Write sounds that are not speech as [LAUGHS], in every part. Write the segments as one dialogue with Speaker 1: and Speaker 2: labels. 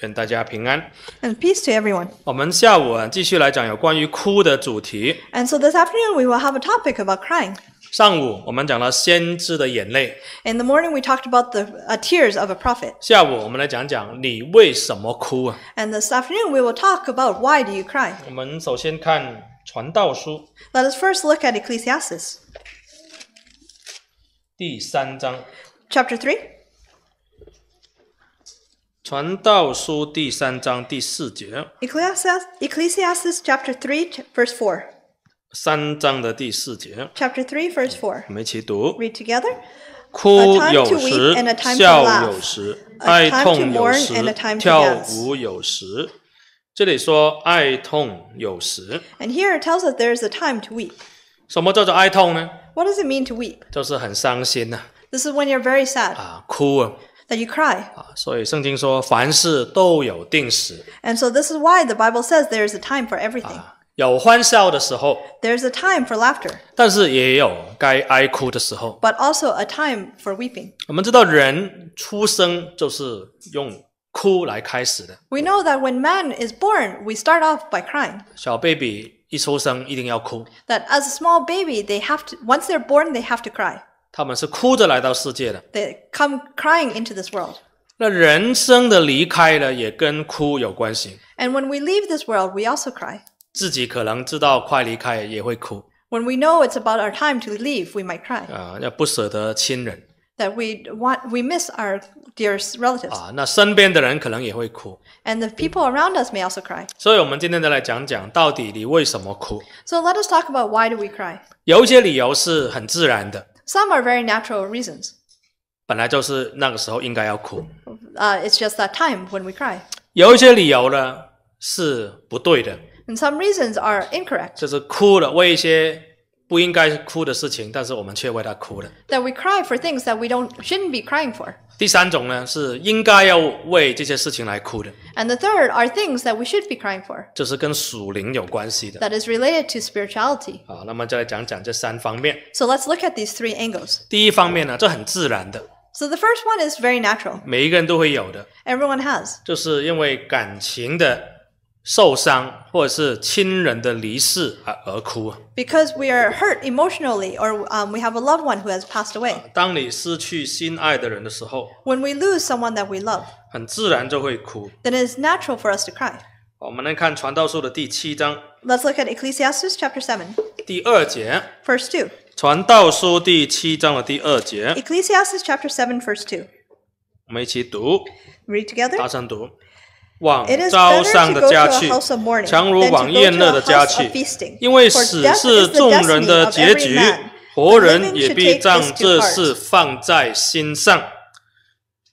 Speaker 1: 愿大家平安。
Speaker 2: And peace to everyone。
Speaker 1: 我们下午继续来讲有关于哭的主题。
Speaker 2: And so this afternoon we will have a topic about crying。
Speaker 1: 上午我们讲了先知的眼泪。
Speaker 2: In the morning we talked about the tears of a prophet。
Speaker 1: 下午我们来讲讲你为什么哭啊
Speaker 2: ？And this afternoon we will talk about why do you cry？
Speaker 1: 我们首先看传道书。
Speaker 2: Let us first look at Ecclesiastes。
Speaker 1: 第三章。
Speaker 2: Chapter three。
Speaker 1: 传道书第三章第四节。
Speaker 2: Ecclesiastes, Ecclesiastes, chapter three, verse four。
Speaker 1: 三章的第四节。
Speaker 2: Chapter three, verse four。
Speaker 1: 我们一起读。
Speaker 2: Read together. 哭有时，笑有
Speaker 1: 时，爱痛有时，跳舞有时。这里说爱痛有时。
Speaker 2: And here it tells us there is a time to weep.
Speaker 1: 什么叫做爱痛呢
Speaker 2: ？What does it mean to weep？
Speaker 1: 就是很伤心呐。
Speaker 2: This is when you're very sad. 啊，哭。啊。that you cry. 啊，
Speaker 1: 所以圣经说凡事都有定时。
Speaker 2: And so this is why the Bible says there is a time for everything.
Speaker 1: there
Speaker 2: is a time for laughter,
Speaker 1: 但是也有该哀哭的时候。
Speaker 2: but also a time for weeping.
Speaker 1: 我们知道人出生就是用哭来开始的
Speaker 2: ，We know that when man is born, we start off by crying.
Speaker 1: 小 baby 一出生一定要哭
Speaker 2: ，That as a small baby, they have to once they're born, they have to cry.
Speaker 1: 他们是哭着来到世界的。
Speaker 2: They come crying into this world。
Speaker 1: 那人生的离开呢，也跟哭有关系。
Speaker 2: And when we leave this world, we also cry。
Speaker 1: 自己可能知道快离开也会哭。
Speaker 2: When we know it's about our time to leave, we might cry。
Speaker 1: 啊，要不舍得亲人。
Speaker 2: That we want, we miss our dearest relatives。啊，
Speaker 1: 那身边的人可能也会哭。
Speaker 2: And the people around us may also cry。
Speaker 1: 所以我们今天再来讲讲，到底你为什么哭
Speaker 2: ？So let us talk about why do we cry。
Speaker 1: 有一些理由是很自然的。
Speaker 2: Some are very natural reasons.
Speaker 1: 本来就是那个时候应该要哭。
Speaker 2: Uh, it's just that time when we cry.
Speaker 1: 有一些理由呢是不对的。
Speaker 2: And some reasons are incorrect.
Speaker 1: 就是哭了，为一些不应该哭的事情，但是我们却为他哭了。
Speaker 2: That we cry for things that we don't shouldn't be crying for.
Speaker 1: 第三种呢是应该要为这些事情来哭的。
Speaker 2: And the third are things that we should be crying for. related to spirituality.
Speaker 1: let
Speaker 2: let's look at these three angles.
Speaker 1: 第一方面呢，这很自然的。
Speaker 2: So the first one is very natural.
Speaker 1: 每一个人都会有的。
Speaker 2: Everyone has.
Speaker 1: 就是因为感情的。受伤，或者是亲人的离世而而哭。
Speaker 2: Because we are hurt emotionally, or um we have a loved one who has passed away.
Speaker 1: 当你失去心爱的人的时候
Speaker 2: ，When we lose someone that we love，
Speaker 1: 很自然就会哭。
Speaker 2: Then it is natural for us to cry.
Speaker 1: 我们来看《传道书》的第七章。
Speaker 2: Let's look at Ecclesiastes chapter seven.
Speaker 1: 第二节。First two。传道书第七章的第二节。
Speaker 2: Ecclesiastes chapter seven, first two。
Speaker 1: 我们一起读。Read together。大声读。往朝上的家去，强如往宴乐的家去，因为死是众人的结局，活人也必将这事放在心上。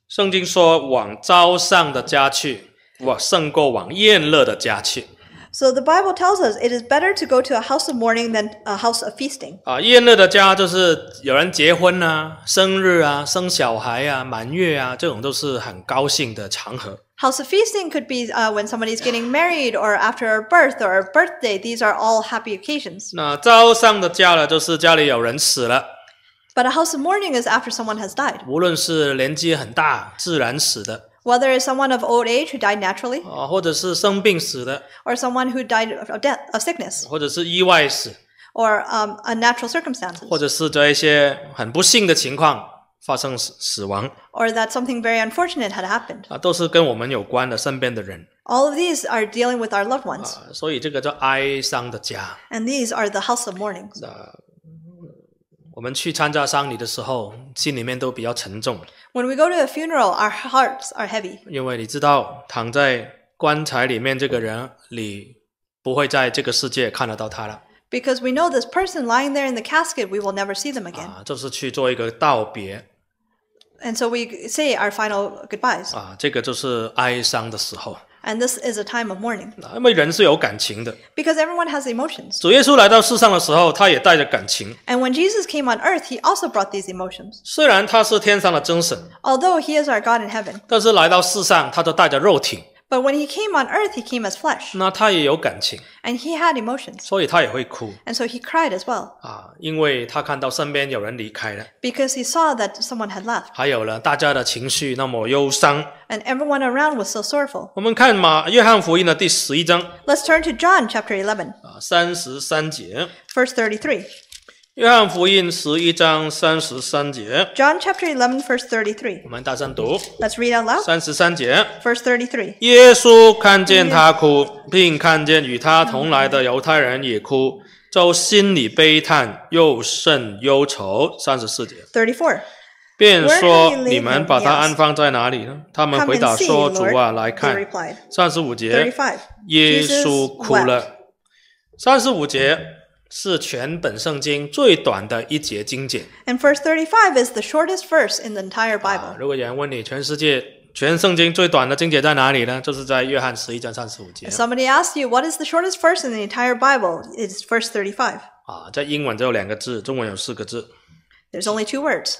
Speaker 1: 圣经说，往朝上的家去，我胜过往宴乐的家去。
Speaker 2: So the Bible tells us, it is better to go to a house of mourning than a house of feasting。
Speaker 1: 啊，宴乐的家就是有人结婚啊、生日啊、生小孩啊、满月啊，这种都是很高兴的场合。
Speaker 2: House of feasting could be uh, when somebody's getting married or after a birth or a birthday. These are all happy occasions.
Speaker 1: 那招丧的嫁了，就是家里有人死了。
Speaker 2: But a house of mourning is after someone has died.
Speaker 1: 无论是年纪很大自然死的
Speaker 2: ，Whether it's someone of old age who died naturally, someone who died of death of sickness,
Speaker 1: 或者是意外死
Speaker 2: ，or um, unnatural circumstances,
Speaker 1: 发生死死亡
Speaker 2: ，o something unfortunate r very that had happened，
Speaker 1: 啊，都是跟我们有关的身边的人。
Speaker 2: all of these are dealing with our loved ones。
Speaker 1: 啊，所以这个叫哀伤的家。
Speaker 2: and these are the house of mourning。啊，
Speaker 1: 我们去参加丧礼的时候，心里面都比较沉重。
Speaker 2: when we go to a funeral, our hearts are heavy。
Speaker 1: 因为你知道，躺在棺材里面这个人，你不会在这个世界看得到他了。
Speaker 2: because we know this person lying there in the casket, we will never see them again。啊，
Speaker 1: 就是去做一个道别。
Speaker 2: And so we say our final goodbyes. 啊，
Speaker 1: 这个就是哀伤的时候。
Speaker 2: And this is a time of mourning.
Speaker 1: 因为人是有感情的。
Speaker 2: Because everyone has emotions.
Speaker 1: 主耶稣来到世上的时候，他也带着感情。
Speaker 2: And when Jesus came on earth, he also brought these emotions.
Speaker 1: 虽然他是天上的真神
Speaker 2: ，Although he is our God in heaven,
Speaker 1: 但是来到世上，他都带着肉体。
Speaker 2: but when he came on earth, he came as flesh.
Speaker 1: 那他也有感情，And he had emotions. so he
Speaker 2: cried as well
Speaker 1: 啊，因为他看到身边有人离开了。
Speaker 2: because he saw that someone had left
Speaker 1: 还有呢，大家的情绪那么忧伤。
Speaker 2: and everyone around was so sorrowful.
Speaker 1: 我们看马约翰福音的第十一章
Speaker 2: Let's turn to John chapter 11,
Speaker 1: 啊，三十三节
Speaker 2: ，verse 33.
Speaker 1: 约翰福音十一章三十三节。
Speaker 2: John chapter eleven, verse thirty-three。我们大声读。Let's read out loud. 三
Speaker 1: 十三节。
Speaker 2: Verse thirty-three。
Speaker 1: 耶稣看见他哭，并看见与他同来的犹太人也哭，就心里悲叹，又甚忧愁。三十四节。Thirty-four。便说：“你们把他安放在哪里呢？”他们回答说：“主啊，来看。”三十五节。
Speaker 2: 耶稣哭了。
Speaker 1: 三十五节。是全本圣经最短的一节精简。
Speaker 2: And first thirty-five is the shortest verse in the entire Bible.
Speaker 1: 如果有人问你全世界全圣经最短的精简在哪里呢？就是在约翰十一章三十五节。Somebody
Speaker 2: a s k e you what is the shortest verse in the entire Bible? It's first thirty-five.
Speaker 1: 啊，在英文只有两个字，中文有四个字。There's only two words.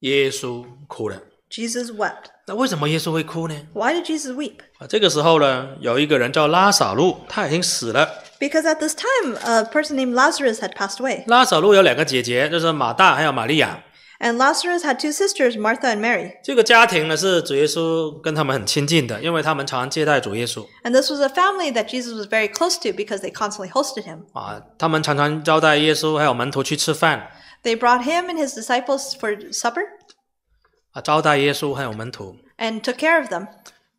Speaker 1: 耶稣哭了。
Speaker 2: Jesus wept. 那为什么
Speaker 1: 耶稣会哭
Speaker 2: 呢？Why did Jesus weep?
Speaker 1: 啊，这个时候呢，有一个人叫拉撒路，他已经死了。
Speaker 2: Because at this time, a person named Lazarus had passed away.
Speaker 1: 拉撒路有两个姐姐，就是马大还有玛利亚。
Speaker 2: And Lazarus had two sisters, Martha and Mary.
Speaker 1: 这个家庭呢是主耶稣跟他们很亲近的，因为他们常接待主耶稣。
Speaker 2: And this was a family that Jesus was very close to because they constantly hosted him. 啊，
Speaker 1: 他们常常招待耶稣还有门徒去吃饭。
Speaker 2: They brought him and his disciples for supper.
Speaker 1: 啊，招待耶稣还有门徒。
Speaker 2: And took care of them.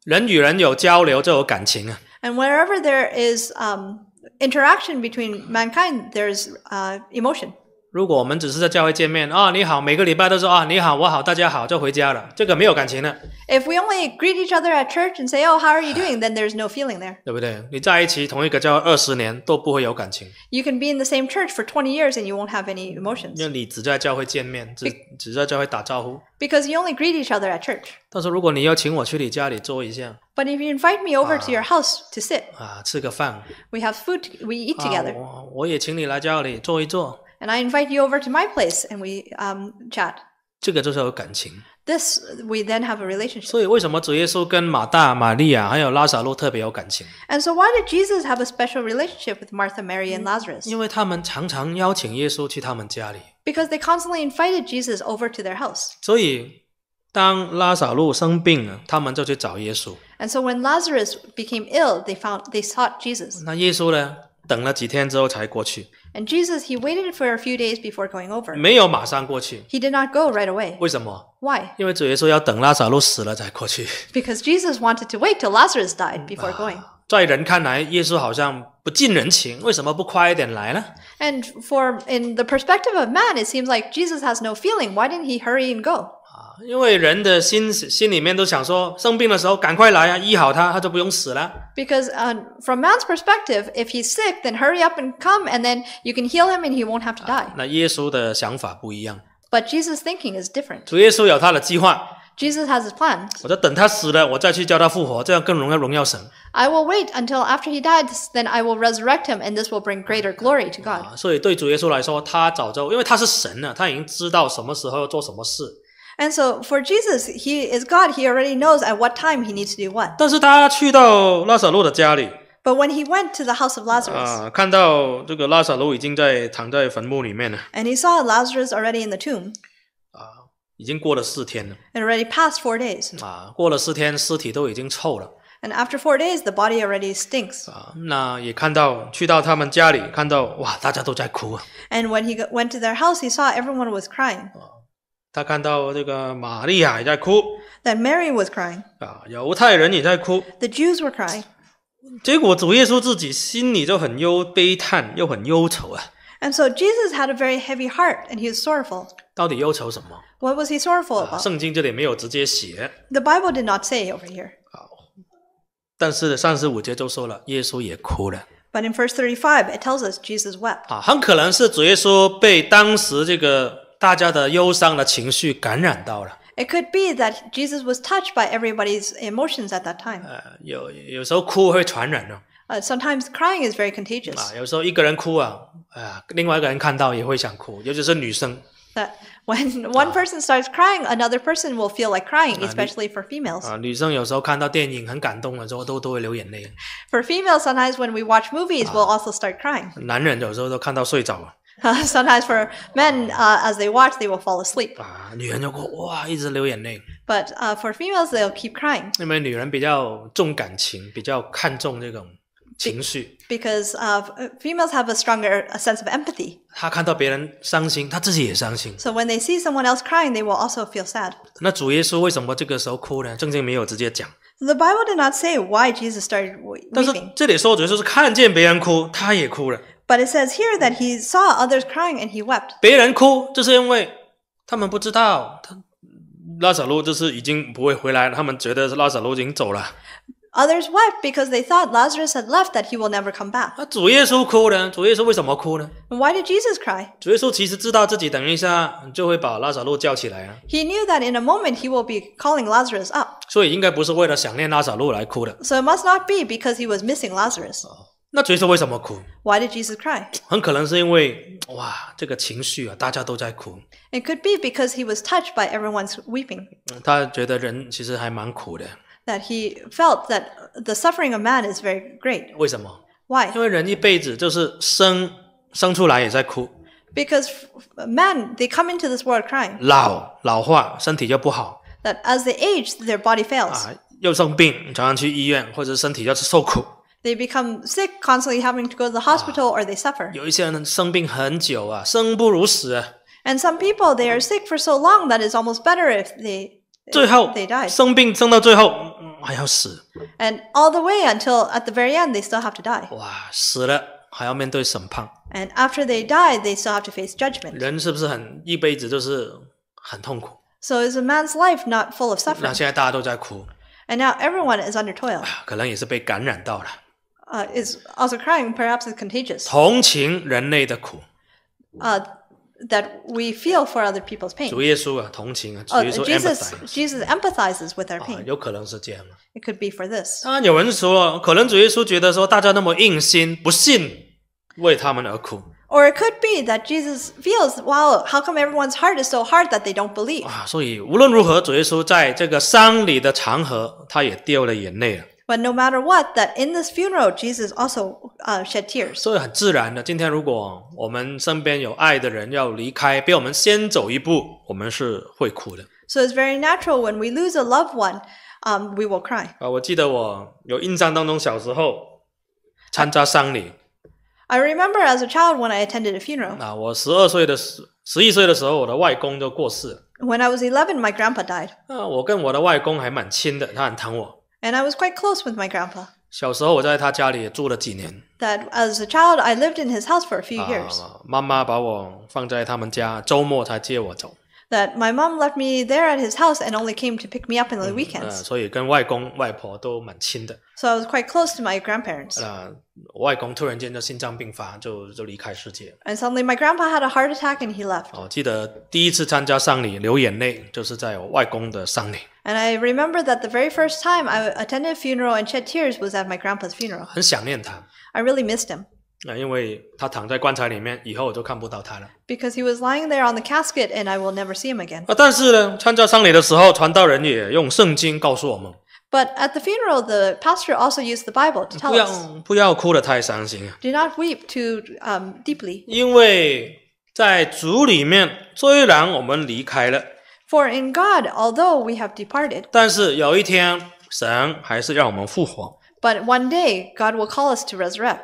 Speaker 1: 人与人有交流就有感情啊。
Speaker 2: And wherever there is um interaction between mankind, there's uh, emotion.
Speaker 1: 如果我们只是在教会见面啊，你好，每个礼拜都说啊，你好，我好，大家好，就回家了，这个没有感情了。
Speaker 2: If we only greet each other at church and say, "Oh, how are you doing?", then there's no feeling there。
Speaker 1: 对不对？你在一起同一个教会二十年都不会有感情。
Speaker 2: You can be in the same church for twenty years and you won't have any emotions。因为
Speaker 1: 你只在教会见面，只只在教会打招呼。
Speaker 2: Because you only greet each other at church。
Speaker 1: 但是如果你要请我去你家里坐一下
Speaker 2: ，But if you invite me over to your house to sit，
Speaker 1: 啊，吃个饭。
Speaker 2: We have food. We eat together.
Speaker 1: 啊，我我也请你来家里坐一坐。
Speaker 2: and I invite you over to my place and we um chat.
Speaker 1: 这个就是有感情。
Speaker 2: This we then have a relationship.
Speaker 1: 所以为什么主耶稣跟马大、玛利亚还有拉撒路特别有感情
Speaker 2: ？And so why did Jesus have a special relationship with Martha, Mary, and mm-hmm. Lazarus? 因为他们常
Speaker 1: 常邀请耶稣去他们家里。
Speaker 2: Because they constantly invited Jesus over to their house.
Speaker 1: 所以当拉撒路生病了，他们就去找耶稣。
Speaker 2: And so when Lazarus became ill, they found they sought Jesus.
Speaker 1: 那耶稣呢？等了几天之后才过去。
Speaker 2: and Jesus, he waited for a few days before going over. 没
Speaker 1: 有马上过去
Speaker 2: ，He did not go right away. Why? Because Jesus wanted to wait till Lazarus died before going.
Speaker 1: 在人看来，耶稣好像不近人情，为什么不快一点来呢
Speaker 2: ？And for in the perspective of man, it seems like Jesus has no feeling. Why didn't he hurry and go?
Speaker 1: 因为人的心心里面都想说，生病的时候赶快来啊，医好他，他就不用死了。
Speaker 2: Because, from man's perspective, if he's sick, then hurry up and come, and then you can heal him, and he won't have to die.
Speaker 1: 那耶稣的想法不一样。
Speaker 2: But Jesus' thinking is different.
Speaker 1: 主耶稣有他的计划。
Speaker 2: Jesus has his plan.
Speaker 1: 我在等他死了，我再去叫他复活，这样更荣耀荣耀神。
Speaker 2: I will wait until after he dies, then I will resurrect him, and this will bring greater glory to God.
Speaker 1: 所以对主耶稣来说，他早就因为他是神了，他已经知道什么时候要做什么事。
Speaker 2: And so for Jesus, he is God. He already knows at what time he needs to do what. But when he went to the house of Lazarus, he saw Lazarus already in the tomb,
Speaker 1: 已经过了四天了
Speaker 2: already passed four days. 啊，
Speaker 1: 过了四天，尸体都已经臭了。
Speaker 2: And And after four days, the body already stinks. 啊。
Speaker 1: 那也看到去到他们家里，看到哇，大家都在哭啊。
Speaker 2: And when he went to their house, he saw everyone was crying.
Speaker 1: 他看到这个玛利亚也在哭
Speaker 2: ，That Mary was crying。
Speaker 1: 啊，犹太人也在哭
Speaker 2: ，The Jews were crying。
Speaker 1: 结果主耶稣自己心里就很忧悲叹，又很忧愁啊。
Speaker 2: And so Jesus had a very heavy heart and he was sorrowful。
Speaker 1: 到底忧愁什么
Speaker 2: ？What was he sorrowful about？
Speaker 1: 圣经这里没有直接写。
Speaker 2: The Bible did not say over here。好，
Speaker 1: 但是三十五节就说了，耶稣也哭了。
Speaker 2: But in verse thirty-five it tells us Jesus wept。
Speaker 1: 啊，很可能是主耶稣被当时这个。大家的忧伤的情绪感染到了。
Speaker 2: It could be that Jesus was touched by everybody's emotions at that time。呃，
Speaker 1: 有有时候哭会传染哦。
Speaker 2: Sometimes crying is very contagious。啊，
Speaker 1: 有时候一个人哭啊，哎另外一个人看到也会想哭，尤其是女生。
Speaker 2: That when one person starts crying, another person will feel like crying, especially for females。啊，
Speaker 1: 女生有时候看到电影很感动的时候，都都会流眼泪。
Speaker 2: For females, sometimes when we watch movies, we'll also start crying。
Speaker 1: 男人有时候都看到睡着了。
Speaker 2: [LAUGHS] sometimes for men, uh, as they watch, they will fall asleep. [LAUGHS] But uh, for females, they'll keep crying Because uh, females have a stronger sense of empathy.
Speaker 1: 她看到别人伤心，她自己也伤心。
Speaker 2: So when they see someone else crying, they will also feel sad.
Speaker 1: 那主耶稣为什么这个时候哭呢？圣经没有直接讲
Speaker 2: ，The Bible did not say why Jesus started we- weeping,
Speaker 1: 这里说主耶稣是看见别人哭，他也哭了。
Speaker 2: but it says here that he saw others crying and he wept.
Speaker 1: 别人哭，这是因为他们不知道他拉萨路就是已经不会回来，他们觉得拉萨路已经走了。
Speaker 2: Others wept because they thought Lazarus had left that he will never come back. 那主
Speaker 1: 耶稣哭呢？主耶稣为什么哭呢
Speaker 2: ？Why did Jesus cry?
Speaker 1: 主耶稣其实知道自己等一下就会把拉萨路叫起来啊
Speaker 2: ，He knew that in a moment he will be calling Lazarus up. up.
Speaker 1: 所以应该不是为了想念拉萨路来哭的。
Speaker 2: So it must not be because he was missing Lazarus. Oh.
Speaker 1: 那耶稣为什么哭
Speaker 2: ？Why did Jesus cry?
Speaker 1: 很可能是因为哇，这个情绪啊，大家都在哭。
Speaker 2: It could be because he was touched by everyone's weeping.
Speaker 1: 他觉得人其实还蛮苦的。
Speaker 2: That he felt that the suffering of man is very great. 为什么？Why?
Speaker 1: 因为人一辈子就是生生出来也在哭。
Speaker 2: Because man, they come into this world crying.
Speaker 1: 老老化，身体就不好。
Speaker 2: That as they age, their body fails.
Speaker 1: 啊，又生病，常常去医院，或者身体要是受苦。
Speaker 2: they become sick, constantly having to go to the hospital, or they suffer. and some people they are sick for so long that it's almost better if they 最后 they die. And all the way until at the very end they still have to die. and after they die, they still have to face judgment. so is a man's life not full of suffering? And now everyone is under toil.
Speaker 1: 可能也是被感染到了。
Speaker 2: uh, is also crying, perhaps it's contagious. that we feel for other people's pain. Jesus, empathizes with our 啊
Speaker 1: ，pain.
Speaker 2: could be for this. Or it could be that Jesus feels, wow, how come everyone's heart is so hard that they don't believe? 啊。
Speaker 1: 所以无论如何，主耶稣在这个丧礼的场合，他也掉了眼泪了。
Speaker 2: but no matter what, that in this funeral, Jesus also uh shed tears. 所
Speaker 1: 以很自然的，今天如果我们身边有爱的人要离开，比我们先走一步，我们是会哭的。
Speaker 2: So it's very natural when we lose a loved one, um, we will cry.
Speaker 1: 啊，我记得我有印象当中，小时候参加丧礼
Speaker 2: I remember as a child when I attended a funeral.
Speaker 1: 啊，我十二岁的时，十一岁的时候，我的外公就过世了。
Speaker 2: When I was 11, my grandpa died. 啊，我
Speaker 1: 跟我的外公还蛮亲的，他很疼我。
Speaker 2: and I was quite close with my grandpa.
Speaker 1: 小时候我在他家里住了几年。
Speaker 2: That as a child I lived in his house for a few years. That my mom left me there at his house and only came to pick me up in the 呃，weekends. I was quite close to my grandparents. And suddenly my grandpa had a heart attack and he left. And I remember that the very first time I attended a funeral and shed tears was at my grandpa's funeral. I really missed him because he was lying there on the casket and I will never see him again. 啊，但是
Speaker 1: 呢，参加丧礼的时候，传道人也用圣经告诉我们
Speaker 2: ，But at the funeral, the pastor also used the Bible to tell 不 us 要
Speaker 1: 不要哭得太伤心啊
Speaker 2: ，do not weep too um, deeply.
Speaker 1: 因为在主里面，虽然我们离开了，
Speaker 2: for in God, although we have departed，
Speaker 1: 但是有一天神还是让我们复活
Speaker 2: ，but one day God will call us to resurrect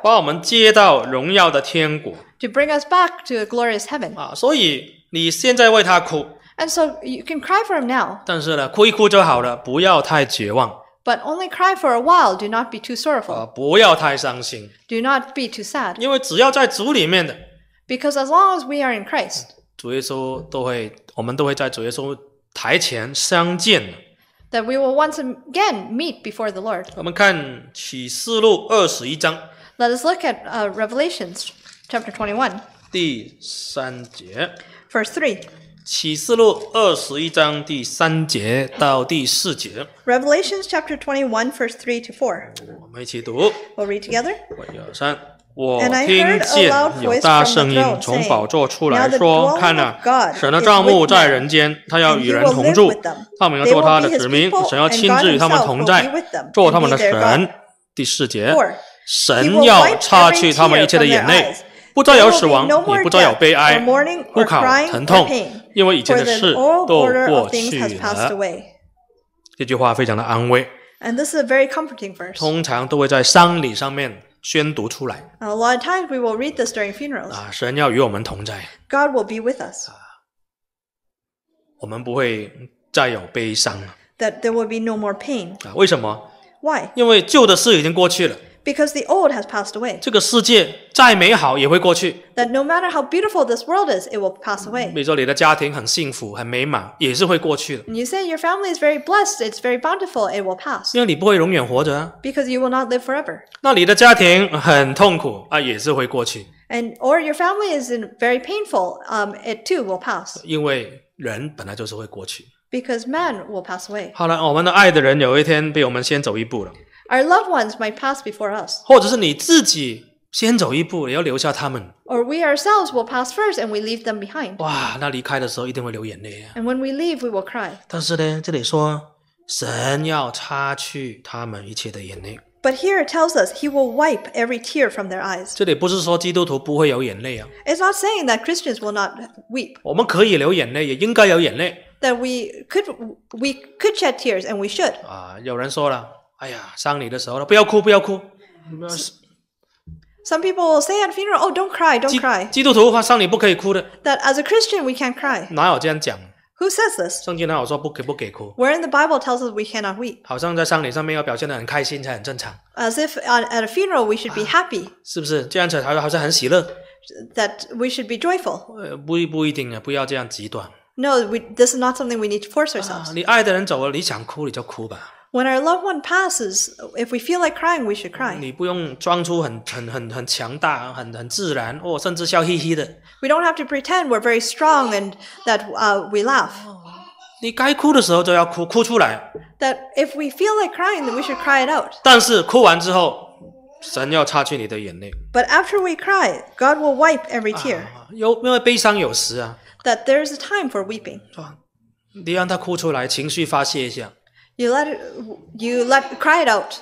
Speaker 2: to bring us back to a glorious heaven. 啊。
Speaker 1: 所以你现在为他哭
Speaker 2: ，And so you can cry for him now, But only cry for a while. Do not be too sorrowful.
Speaker 1: Do
Speaker 2: not be too sad.
Speaker 1: 因为只要在主里面的
Speaker 2: ，Because as long as we are in Christ,
Speaker 1: 主耶稣都会，我们都会在主耶稣台前相见。
Speaker 2: That we will once again meet before the Lord。
Speaker 1: 我们看启示录二十一章。
Speaker 2: Let us look at uh Revelations chapter twenty one。
Speaker 1: 第三节。First three。启示录二十一章第三节到第四节。
Speaker 2: Revelations chapter twenty one, first three to four。
Speaker 1: 我们一起读。
Speaker 2: We'll read together。一二
Speaker 1: 三。我听见有大声音从宝座出来，说：“看呐，神的帐幕在人间，他要与人同住，他们要做他的子民，想要亲自与他们同在，做他们的神。”第四节，神要擦去他们一切的眼泪，不再有死亡，也不再有悲哀，不考疼痛，因为以前的事都过去了。这句话非常的安慰，通常都会在丧礼上面。宣读出来。
Speaker 2: A lot of times we will read this during funerals. 啊，
Speaker 1: 神要与我们同在。
Speaker 2: God will be with us. 啊，
Speaker 1: 我们不会再有悲伤了。
Speaker 2: That there will be no more pain. 啊，为什么？Why？
Speaker 1: 因为旧的事已经过去了。
Speaker 2: Because the old has passed away.
Speaker 1: 这个世界再美好也会过去。
Speaker 2: That no matter how beautiful this world is, it will pass away.
Speaker 1: 比如说你的家庭很幸福、很美满，也是会过去的。
Speaker 2: You say your family is very blessed, it's very bountiful, it will pass.
Speaker 1: 因为你不会永远活着啊。
Speaker 2: Because you will not live forever.
Speaker 1: 那你的家庭很痛苦啊，也是会过去。
Speaker 2: And or your family is in very painful, um, it too will pass.
Speaker 1: 因为人本来就是会过去。
Speaker 2: Because man will pass away.
Speaker 1: 好了，我们的爱的人有一天比我们先走一步了。
Speaker 2: our loved ones might pass before us.
Speaker 1: 或者是你自己先走一步，也要留下他们。
Speaker 2: Or we ourselves will pass first and we leave them behind.
Speaker 1: 哇，那离开的时候一定会流眼泪啊
Speaker 2: ！And when we leave, we will cry.
Speaker 1: 但是呢，这里说神要擦去他们一切的眼泪。
Speaker 2: But here it tells us he will wipe every tear from their eyes.
Speaker 1: 这里不是说基督徒不会有眼泪啊
Speaker 2: ，It's not saying that Christians will not weep, that we could we could shed tears and we should.
Speaker 1: 啊。有人说了，哎呀，丧礼的时候了，不要哭，不要哭。
Speaker 2: Some people say at funeral, "Oh, don't cry, don't cry." 基督徒话丧
Speaker 1: 礼不可以哭的。
Speaker 2: That as a Christian we can't cry.
Speaker 1: 哪有这样讲？Who says this? 圣经哪有说不可不给哭
Speaker 2: ？Where in the Bible tells us we cannot weep.
Speaker 1: 好像在丧礼上面要表现得很开心才很正常。
Speaker 2: As if uh, at a funeral we should be happy. we should be joyful.
Speaker 1: 呃，不不一定啊，不要这样极端。
Speaker 2: No, we, this is not something we need to force ourselves. 啊，你
Speaker 1: 爱的人走了，你想哭你就哭吧。
Speaker 2: when our loved one passes, if we feel like crying, we should cry.
Speaker 1: 你不用装出很很很很强大、很很自然，哦，甚至笑嘻嘻的。
Speaker 2: We don't have to pretend we're very strong and that uh, we laugh.
Speaker 1: 你该哭的时候就要哭，哭出来。
Speaker 2: That if we feel like crying, then we should cry it out.
Speaker 1: 但是哭完之后，神要擦去你的眼泪。
Speaker 2: But after we cry, God will wipe every tear. 啊、
Speaker 1: 有因为悲伤有时啊。
Speaker 2: That there is a time for weeping. 啊，
Speaker 1: 你让他哭出来，情绪发泄一下。
Speaker 2: you let it, you let cry it out.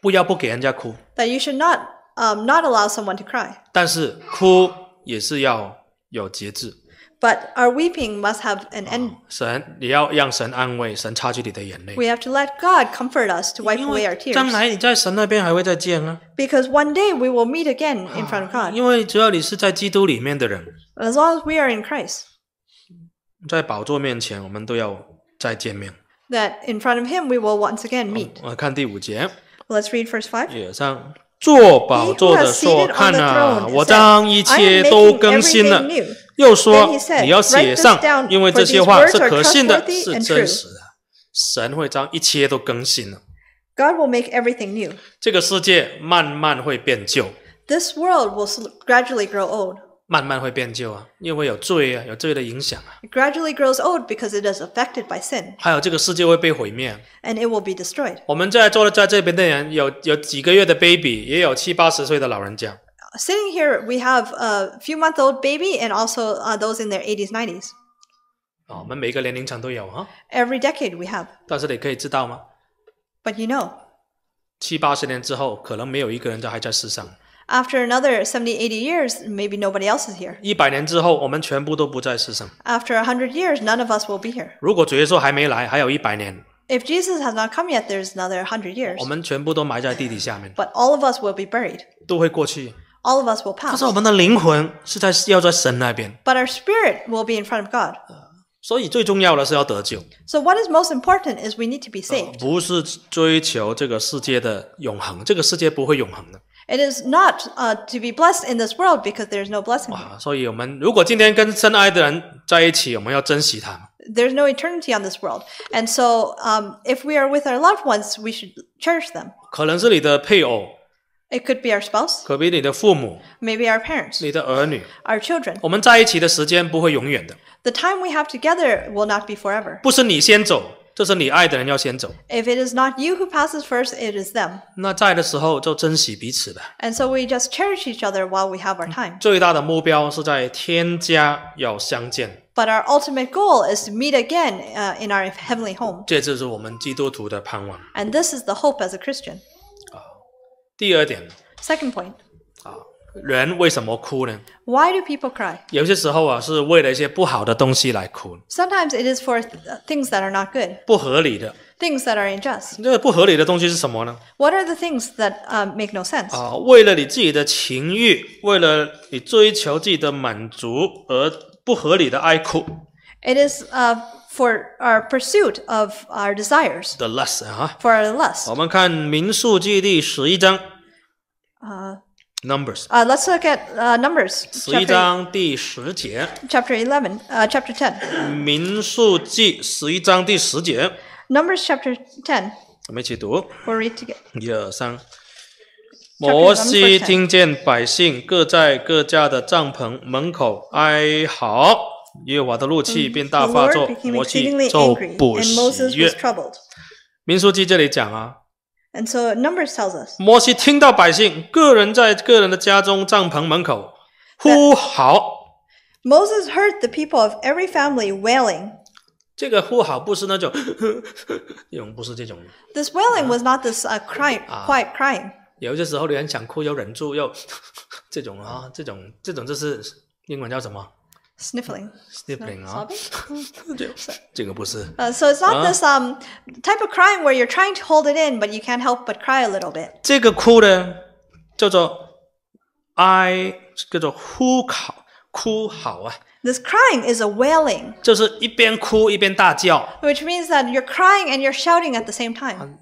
Speaker 1: 不要不给人家哭。
Speaker 2: That you should not um not allow someone to cry.
Speaker 1: 但是哭也是要有节制。
Speaker 2: But our weeping must have an end.
Speaker 1: 神，你要让神安慰，神擦去你的眼泪。
Speaker 2: We have to let God comfort us to wipe away our tears. 将来你
Speaker 1: 在神那边还会再见啊。
Speaker 2: Because one day we will meet again in front of God.
Speaker 1: 因为只要你是在基督里面的人。
Speaker 2: As long as we are in Christ.
Speaker 1: 在宝座面前，我们都要再见面。
Speaker 2: That in front of him we will once again meet。
Speaker 1: 我啊，看第五节。
Speaker 2: Let's read first five。
Speaker 1: 也上坐宝座的说：“看啊，我将一切都更新了。”又说：“你要写上，因为这些话是可信的，是真实的。神会将一切都更新了。
Speaker 2: ”God will make everything new。这个
Speaker 1: 世界慢慢会变旧。
Speaker 2: This world will gradually grow old.
Speaker 1: 慢慢会变旧啊，因为有罪啊，有罪的影响啊。
Speaker 2: It gradually grows old because it is affected by sin.
Speaker 1: 还有这个世界会被毁灭。
Speaker 2: And it will be destroyed.
Speaker 1: 我们在坐在这边的人，有有几个月的 baby，也有七八十岁的老人家。
Speaker 2: Sitting here, we have a few month old baby and also those in their 80s, 90s.
Speaker 1: 哦，我们每个年龄层都有啊。
Speaker 2: Every decade we have.
Speaker 1: 但是你可以知道吗？But you know. 七八十年之后，可能没有一个人都还在世上。
Speaker 2: After another 70, 80 years, maybe nobody else is here. After a hundred years, none of us will be here. If Jesus has not come yet, there's another hundred years.
Speaker 1: But
Speaker 2: all of us will be buried.
Speaker 1: 都会过去。
Speaker 2: All of us will pass. But our spirit will be in front of God.
Speaker 1: 所以最重要的是要得救
Speaker 2: ，So what is most important is we need to be saved. It is not uh to be blessed in this world because there is no blessing. There's no eternity on this world, and so um, if we are with our loved ones, we should cherish them.
Speaker 1: 可能是你的配偶
Speaker 2: ，It could be our spouse,
Speaker 1: 可比你的父母、
Speaker 2: maybe our parents, 你的儿女。our children.
Speaker 1: 我们在一起的时间不会永远的
Speaker 2: ，The time we have together will not be forever.
Speaker 1: 不是你先走，就是你爱的人要先走。
Speaker 2: If it is not you who passes first, it is them.
Speaker 1: 那在的时候就珍惜彼此吧。
Speaker 2: And so we just cherish each other while we have our time.
Speaker 1: 最大的目标是在天家要相见。
Speaker 2: But our ultimate goal is to meet again, uh, in our heavenly home.
Speaker 1: 这就是我们基督徒的盼望。
Speaker 2: And this is the hope as a Christian. 啊，第二点。Second point.
Speaker 1: 人为什么哭呢
Speaker 2: ？Why do people cry？
Speaker 1: 有些时候啊，是为了一些不好的东西来哭。
Speaker 2: Sometimes it is for things that are not good。
Speaker 1: 不合理的。
Speaker 2: Things that are unjust。
Speaker 1: 这个不合理的东西是什么呢
Speaker 2: ？What are the things that um, make no sense？啊，
Speaker 1: 为了你自己的情欲，为了你追求自己的满足而不合理的哀哭。
Speaker 2: It is uh, for our pursuit of our desires.
Speaker 1: The lust 啊。
Speaker 2: For our lust。
Speaker 1: 我们看《民数记》第十一章。啊。Numbers.
Speaker 2: 呃，Let's look at numbers. 十一章
Speaker 1: 第十节。
Speaker 2: Chapter eleven. 呃，Chapter ten.
Speaker 1: 民数记十一章第十节。
Speaker 2: Numbers chapter ten. 我们一起读。We read together.
Speaker 1: 一二三。摩西听见百姓各在各家的帐篷门口哀嚎，耶和华的怒气便大，发作，摩西愁不喜悦。民书记这里讲啊。
Speaker 2: And so Numbers tells us. Moses heard the people of every family wailing. [LAUGHS] This wailing was not this uh, crying, quiet crying.
Speaker 1: 有些时候你很想哭又忍住又这种啊，这种这种就是英文叫什么？[LAUGHS] sniffling. Sniffling, huh? [LAUGHS] Mm.
Speaker 2: [LAUGHS] uh, so it's not this um, type of crying where you're trying to hold it in, but you can't help but cry a little bit.
Speaker 1: 这个哭呢，叫做
Speaker 2: This crying is a wailing. which means that you're crying and you're shouting at the same time.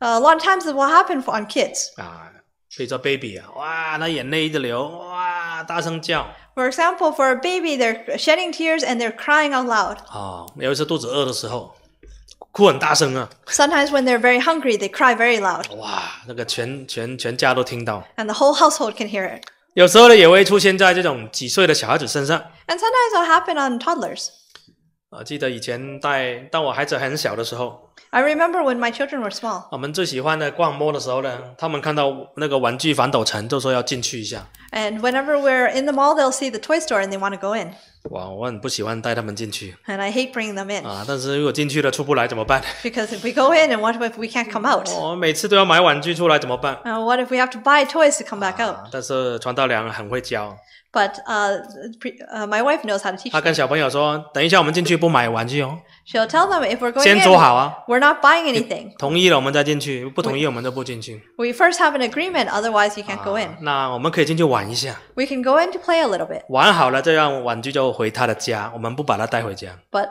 Speaker 2: a lot of times it will happen on kids.
Speaker 1: a baby
Speaker 2: for example, for a baby, they're shedding tears and they're crying out loud.
Speaker 1: 哦，有一次肚子饿的时候，哭很大声啊。
Speaker 2: Sometimes when they're very hungry, they cry very loud. 哇，
Speaker 1: 那个全全全家都听到。
Speaker 2: And the whole household can hear it.
Speaker 1: 有时候呢，也会出现在这种几岁的小孩子身上。
Speaker 2: And sometimes it'll happen on toddlers.
Speaker 1: 啊，记得以前带当我孩子很小的时候
Speaker 2: ，i remember when mall y children were s m
Speaker 1: 我们最喜欢的逛摸的时候呢，他们看到那个玩具反斗城，就说要进去一下。
Speaker 2: And whenever we're in the mall, they'll see the toy store and they want to go in.
Speaker 1: 我我很不喜欢带他们进去。
Speaker 2: And I hate bringing them in. 啊，
Speaker 1: 但是如果进去了出不来怎么办
Speaker 2: ？Because if we go in and what if we can't come out?
Speaker 1: 我每次都要买玩具出来怎么办
Speaker 2: ？a n what if we have to buy toys to come back out?
Speaker 1: 但是川道良很会教。
Speaker 2: But uh my wife knows how to teach。他跟
Speaker 1: 小朋友说，等一下我们进去不买玩具哦。
Speaker 2: She'll tell them if we're going 先走好啊。in, we're not buying anything.
Speaker 1: 同意了，我们再进去；不同意，我们就不进去。
Speaker 2: We first have an agreement, otherwise you can't go
Speaker 1: 啊
Speaker 2: can go in to play a little bit,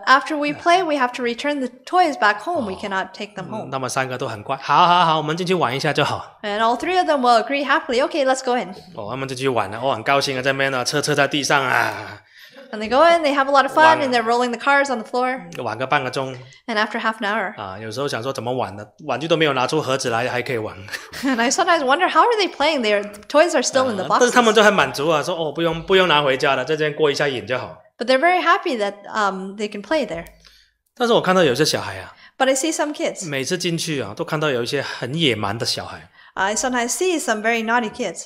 Speaker 2: after we play, we have to return the toys back home. We cannot take them 嗯 all three of them will agree happily. Okay, let's go in. And they go in, they have a lot of fun, and they're rolling the cars on the floor.
Speaker 1: 玩个半个钟
Speaker 2: after half an hour,
Speaker 1: 啊，有时候想说怎么玩呢？玩具都没有拿出盒子来，还可以玩。
Speaker 2: and [LAUGHS] I sometimes wonder how are they playing? Their toys are still in the 但 box. 是他们
Speaker 1: 就很满足啊，说哦，不用不用拿回家了，在这边过一下瘾就好。
Speaker 2: But they're very happy that um, they can play there.
Speaker 1: 但是我看到有些小孩啊
Speaker 2: ，But I see some kids.
Speaker 1: 每次进去啊，都看到有一些很野蛮的小孩
Speaker 2: ，I sometimes see some very naughty kids.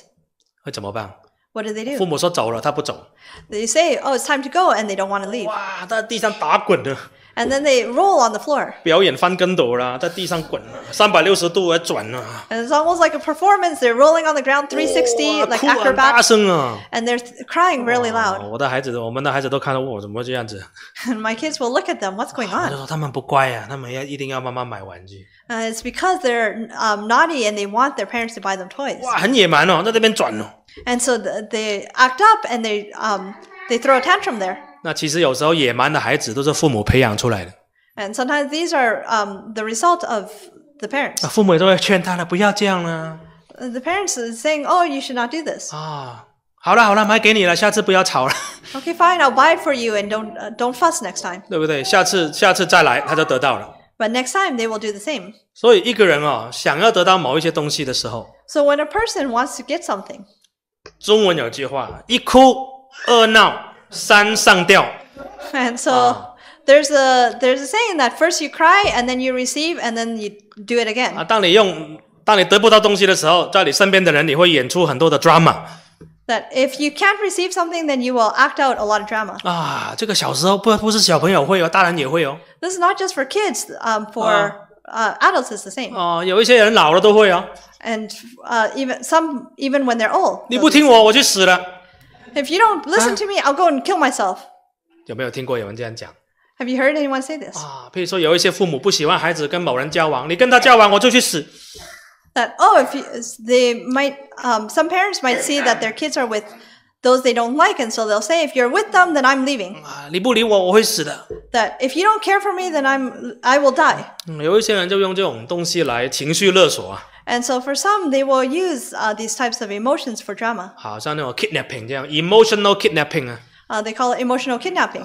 Speaker 2: 会怎么办？what do they do？父母
Speaker 1: 说走了，他不走。
Speaker 2: They say, "Oh, it's time to go," and they don't want to leave. 哇，他在地上打滚的。And then they roll on the floor.
Speaker 1: 表演翻跟斗啦，在地上滚啊，三百六十度来转啊。
Speaker 2: And it's almost like a performance. They're rolling on the ground 360 like 哭很大 acrobats. they they're crying really loud.
Speaker 1: 我的孩子，我们的孩子都看到我怎么这样子
Speaker 2: ，And my kids will look at them. What's going on? it's because they're um, naughty and they want their parents to buy them toys. 哇，
Speaker 1: 很野蛮哦，在那边转哦。
Speaker 2: and so they act up and they um they throw a tantrum there.
Speaker 1: 那其实有时候野蛮的孩子都是父母培养出来的。
Speaker 2: And sometimes these are um the result of the parents.
Speaker 1: 父母也都会劝他了，不要这样啦。
Speaker 2: The parents are saying, "Oh, you should not do this." 啊，
Speaker 1: 好了好了，买给你了，下次不要吵了。
Speaker 2: Okay, fine, I'll buy it for you, and don't uh, don't fuss next time.
Speaker 1: 对不对？下次下次再来，他就得到了。
Speaker 2: But next time they will do the same.
Speaker 1: 所以一个人啊，想要得到某一些东西的时候
Speaker 2: ，So when a person wants to get something.
Speaker 1: 中文有句话：一哭二闹三上吊。
Speaker 2: And [LAUGHS] so、啊、there's a there's a saying that first you cry and then you receive and then you do it again。
Speaker 1: 啊，当你用当你得不到东西的时候，在你身边的人你会演出很多的 drama。
Speaker 2: That if you can't receive something, then you will act out a lot of drama. 啊，
Speaker 1: 这个小时候不不是小朋友会哦，大人也会哦。
Speaker 2: This is not just for kids. Um, for uh, adults is the same. 哦，
Speaker 1: 有一些人老了都会哦。
Speaker 2: and uh, even some even when they're old. If you don't listen to me, I'll go and kill myself.
Speaker 1: 有没有听过有人这样讲
Speaker 2: ？Have you heard anyone say this? 啊，
Speaker 1: 譬如说有一些父母不喜欢孩子跟某人交往，你跟他交往我就去死。
Speaker 2: That oh, if you, they might, um, some parents might see that their kids are with those they don't like, and so they'll say, if you're with them, then I'm leaving.
Speaker 1: 啊，你不理我，我会死的。
Speaker 2: That ah, if you don't care for me, then I'm I will die.
Speaker 1: 嗯，有一些人就用这种东西来情绪勒索啊。
Speaker 2: and so for some, they will use uh, these types of emotions for drama.
Speaker 1: 好像那种 kidnapping 这样，emotional kidnapping 啊。
Speaker 2: Uh, they call it emotional kidnapping.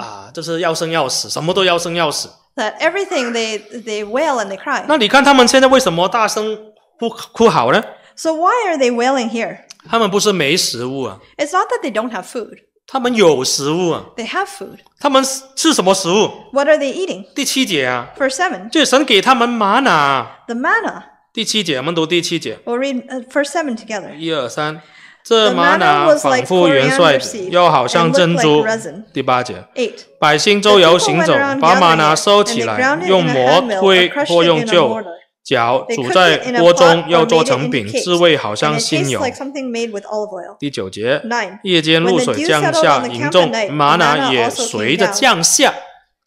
Speaker 2: everything they they wail and they cry. So why are they wailing here?
Speaker 1: 他们不是没食物啊。
Speaker 2: It's not that they don't have food. They have food.
Speaker 1: 他们吃什么食物
Speaker 2: ？What are they eating?
Speaker 1: 第七节啊。Verse manna. 第七节，我们读第七节。一二三，这玛拿仿佛元帅，又好像珍珠。第八节，百姓周游行走，把玛拿收起来，用磨推或用臼角煮在锅中，又做成饼，滋味好像新油。第九节，夜间露水降下，凝重，玛拿也随着降下。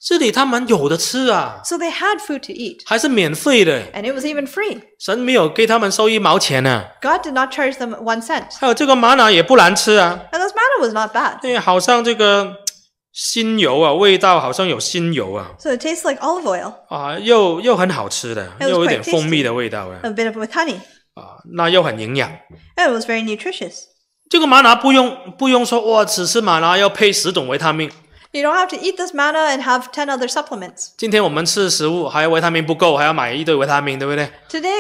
Speaker 1: 这里他们有的吃啊
Speaker 2: ，so they had food to eat，
Speaker 1: 还是免费的
Speaker 2: ，and it was even free。神没
Speaker 1: 有给他们收一毛钱呢
Speaker 2: ，God did not charge them one cent。
Speaker 1: 还有这个玛瑙也不难吃啊
Speaker 2: ，and this mana was not bad。
Speaker 1: 对，好像这个新油啊，味道好像有新油啊
Speaker 2: ，so it tastes like olive oil。
Speaker 1: 啊，又又很好吃的，又有点蜂蜜的味道啊
Speaker 2: ，a bit of with honey。
Speaker 1: 啊，那又很营养
Speaker 2: ，it was very nutritious。这个玛瑙不用
Speaker 1: 不用说哇，只吃玛瑙要配十种维他命。
Speaker 2: You don't have to eat this manna and have ten other supplements. Today,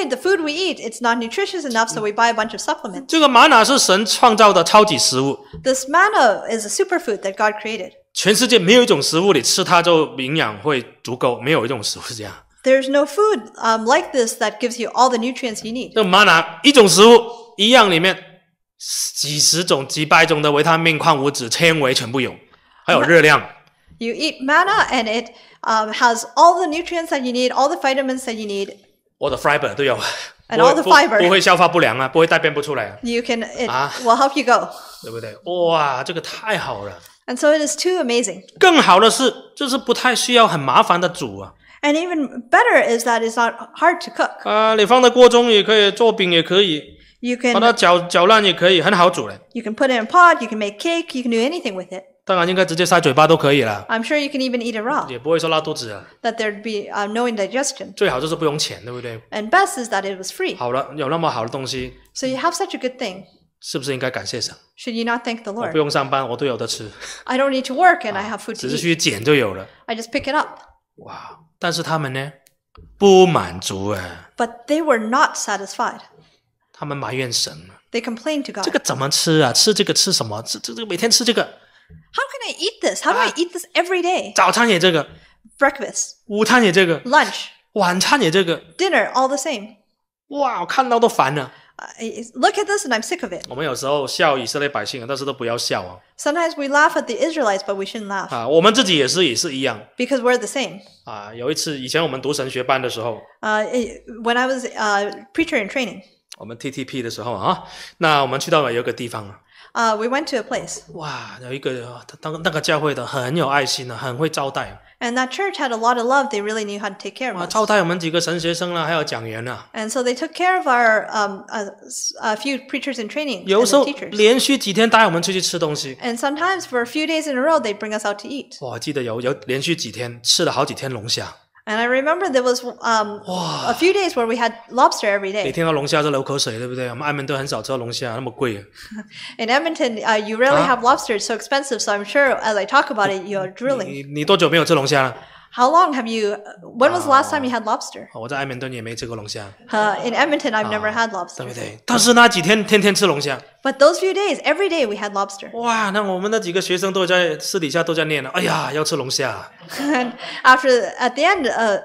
Speaker 2: the food we eat it's not nutritious enough, so we buy a bunch of supplements. This manna is a superfood that God created.
Speaker 1: 全世界没有一种食物你吃它就营养会足够，没有一种食物是这样。
Speaker 2: There's no food um, like this that gives you all the nutrients you need.
Speaker 1: 这玛瑙一种食物一样里面几十种、几百种的维他命、矿物质、纤维全部有。还有热量。
Speaker 2: You eat manna and it um, has all the nutrients that you need, all the vitamins that you need.
Speaker 1: 我的 fiber 都有。
Speaker 2: And all the fiber And can the fiber. help you go，
Speaker 1: 对不对？哇，这个太好了。
Speaker 2: And so it is too amazing.
Speaker 1: 更好的是，这是不太需要很麻烦的煮啊。
Speaker 2: And even better is that it's not hard to cook.
Speaker 1: 啊，你放在锅中也可以做饼，也可以。You can 把它搅搅烂也可以，很好煮嘞。
Speaker 2: You can put it in a pot. You can make cake. You can do anything with it.
Speaker 1: 当然应该直接塞嘴巴都可以啦
Speaker 2: ，I'm sure you can even eat it raw.
Speaker 1: 也不会说拉肚子啊。
Speaker 2: That there'd be uh, no indigestion.
Speaker 1: best
Speaker 2: is that it was free.
Speaker 1: 好了，有那么好的东西
Speaker 2: ，So you have such a good thing.
Speaker 1: 是不是应该感谢神
Speaker 2: ？Should you not thank the lord 我不
Speaker 1: 用上班我都有的吃
Speaker 2: i do don't need to work and I have food to eat. 只是去
Speaker 1: 捡就有了。
Speaker 2: I just pick it up.
Speaker 1: 哇！但是他们呢，不满足啊
Speaker 2: ，But they were not satisfied.
Speaker 1: 他们埋怨神啊
Speaker 2: ，They complained to 这 God. 个
Speaker 1: 怎么吃啊？吃这个吃什么？吃这这个每天吃这个，
Speaker 2: how can I eat this? How do I ah. eat this every day?
Speaker 1: 早餐也这个
Speaker 2: ，Breakfast, Dinner. all the same. 哇，
Speaker 1: 我看到都烦了。
Speaker 2: I, look at this and I'm sick of it. Sometimes we laugh at the Israelites, but we shouldn't laugh
Speaker 1: 啊！我们自己也是也是一样
Speaker 2: because we're the same. when I was a uh, preacher in training,
Speaker 1: 我们 TTP 的时候啊，那我们去到了有一个地方啊，
Speaker 2: we went to a place. 哇，
Speaker 1: 有一个当那个教会的很有爱心的，很会招待。
Speaker 2: And that church had a lot of love. They really knew how to take care of us.
Speaker 1: 招待我们几个神学生啦、还有讲员啦、
Speaker 2: And so they took care of our um, a, uh, a few preachers in training 有
Speaker 1: and
Speaker 2: sometimes for a few days in a row, they bring us out to eat.
Speaker 1: 我记得有有连续几天吃了好几天龙虾。
Speaker 2: and I remember there was um a few days where we had lobster every day. 你听
Speaker 1: 到龙虾就流口水，对不对？我们埃门顿很少吃到龙虾，那么贵。
Speaker 2: In [LAUGHS] [LAUGHS] Edmonton, uh, you rarely ah. have lobster; it's so expensive. So I'm sure as I talk about it, you're [LAUGHS] drilling.
Speaker 1: 你你多久没有吃龙虾了？
Speaker 2: how long have you? Uh, when was the last time you had lobster? lobster？
Speaker 1: 我在埃明顿也没吃过龙虾。
Speaker 2: 呃，In [LAUGHS] Edmonton, I've never had lobster. lobster。对不对？
Speaker 1: 但是那几天天天吃龙虾。
Speaker 2: But those few days, every day we had lobster.
Speaker 1: 哇，那我们那几个学生都在私底下都在念了，哎呀，要吃龙虾。
Speaker 2: And [LAUGHS] after at the end, uh.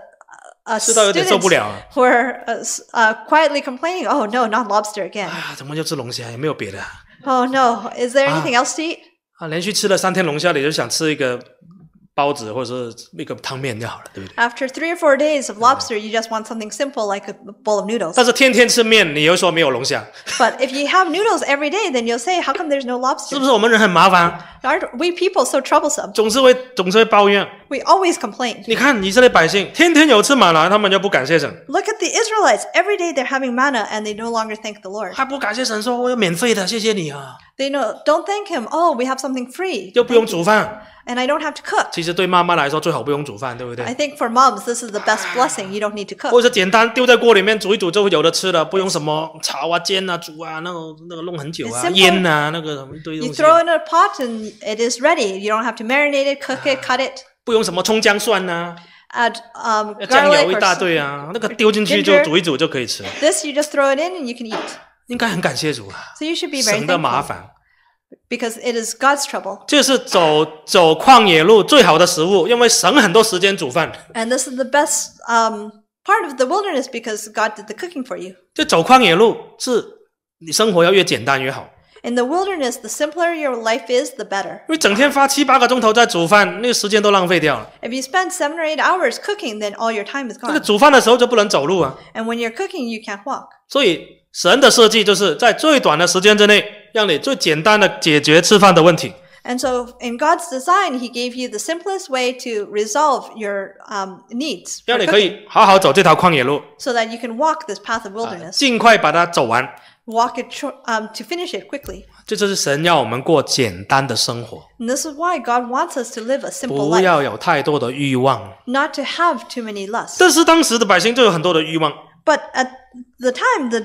Speaker 2: Uh, 吃到有点受不了。Were uh, uh, quietly complaining, "Oh no, not lobster again." 啊，
Speaker 1: 怎么就吃龙虾？也没有别的。
Speaker 2: Oh no, is there [LAUGHS] anything else to eat?
Speaker 1: 啊，连续吃了三天龙虾，你就想吃一个包子或者是那个汤面就好了，对不对
Speaker 2: ？After three or four days of lobster, you just want something simple like a bowl of noodles. 但是
Speaker 1: 天天吃面，你又说没有龙虾。
Speaker 2: But if you have noodles every day, then you'll say, how come there's no lobster? 是不是
Speaker 1: 我们人很麻烦
Speaker 2: ？Aren't we people so troublesome? 总是会
Speaker 1: 总是会抱怨。
Speaker 2: We always complain.
Speaker 1: Look at the
Speaker 2: Israelites. Every day they're having manna and they no longer thank the Lord. 还不感谢神，说我有免费的，谢谢你啊。they know, don't thank him. Oh, we have something free. 又不用
Speaker 1: 煮饭。
Speaker 2: And I don't have to cook.
Speaker 1: 其实对妈妈来说最好不用煮饭，对不对？I
Speaker 2: think for moms this is the best blessing. You don't need to cook. 或者简
Speaker 1: 单丢在锅里面煮一煮就有的吃了，不用什么炒啊、煎啊、煮啊，那个那个弄很久啊、腌啊，那个什么一堆东西。You
Speaker 2: throw in a pot and it is ready. You don't have to marinate it, cook it, cut it.
Speaker 1: 不用什么葱姜蒜呐。
Speaker 2: add um, 酱油一大堆啊，
Speaker 1: 那个丢进去就煮一煮就可以吃。
Speaker 2: This you just throw it in and you can eat.
Speaker 1: 应该很感谢主啊。
Speaker 2: So you should be very 神的麻烦。Because it is God's trouble.
Speaker 1: 这是走走旷野路最好的食物，因为省很多时间煮饭。
Speaker 2: And this is the best um part of the wilderness because God did the cooking for you.
Speaker 1: 这走旷野路是你生活要越简单越好。
Speaker 2: In the wilderness, the simpler your life is, the better. 因
Speaker 1: 为整天花七八个钟头在煮饭，那个时间都浪费掉了。
Speaker 2: If you spend seven or eight hours cooking, then all your time is gone. 那个
Speaker 1: 煮饭的时候就不能走路啊。
Speaker 2: And when you're cooking, you can't walk.
Speaker 1: 所以神的设计就是在最短的时间之内，让你最简单的解决吃饭的问题。
Speaker 2: And so, in God's design, He gave you the simplest way to resolve your um, needs. 让你可以
Speaker 1: 好好走这条旷野路。
Speaker 2: So that you can walk this path of wilderness.、啊、尽
Speaker 1: 快把它走完。
Speaker 2: Walk it um to finish it quickly. this is why God wants us to live a simple life. 不
Speaker 1: 要有太多的欲望。
Speaker 2: Not to have too many lusts.
Speaker 1: 但是当时的百姓就有很多的欲望。
Speaker 2: But at the time, the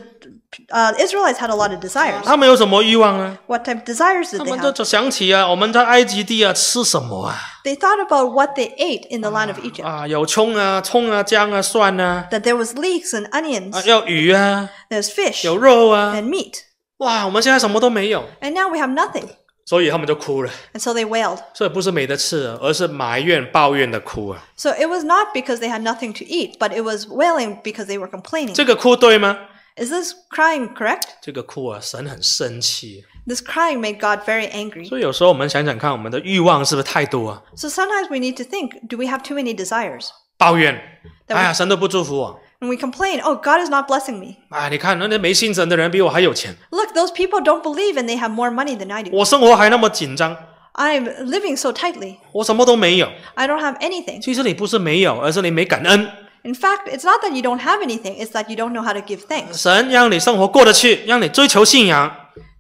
Speaker 2: uh, Israelites had a lot of desires.
Speaker 1: what
Speaker 2: type of desires did they have？他们就
Speaker 1: 想起啊，我们在埃及地啊吃什么啊
Speaker 2: ？They thought about what they ate in the land of Egypt. Egypt。啊，
Speaker 1: 有葱啊、葱啊、姜啊、蒜啊。
Speaker 2: That ah, there was leeks and onions.
Speaker 1: onions。啊，有鱼啊。There's ah, fish。有肉啊。And meat。哇，我们现在什么都没有。
Speaker 2: And now we have nothing。
Speaker 1: 所以他们就哭了。
Speaker 2: And so they wailed。
Speaker 1: 所以不是没得吃，而是埋怨、抱怨的哭啊。
Speaker 2: So it was not because they had nothing to eat, but it was wailing because they were complaining。这个
Speaker 1: 哭对吗？
Speaker 2: is this crying correct?
Speaker 1: 这个哭啊，神很生气。
Speaker 2: This crying made God very angry. 所
Speaker 1: 以有时候我们想想看，我们的欲望是不是太多啊
Speaker 2: ？So sometimes we need to think: Do we have too many desires? 抱怨，That we- 哎呀，神
Speaker 1: 都不祝福我。
Speaker 2: And we complain, "Oh, God is not blessing me.
Speaker 1: 哎，你看那那没信神的人比我还有钱
Speaker 2: ，Look, those people don't believe, and they have more money than I do. 我
Speaker 1: 生活还那么紧张
Speaker 2: ，I'm living so tightly.
Speaker 1: 我什么都没有。I don't have anything. 我什么都没有。其实你不是没有，而是你没感恩。
Speaker 2: in fact, it's not that you don't have anything; it's that you don't know how to give thanks.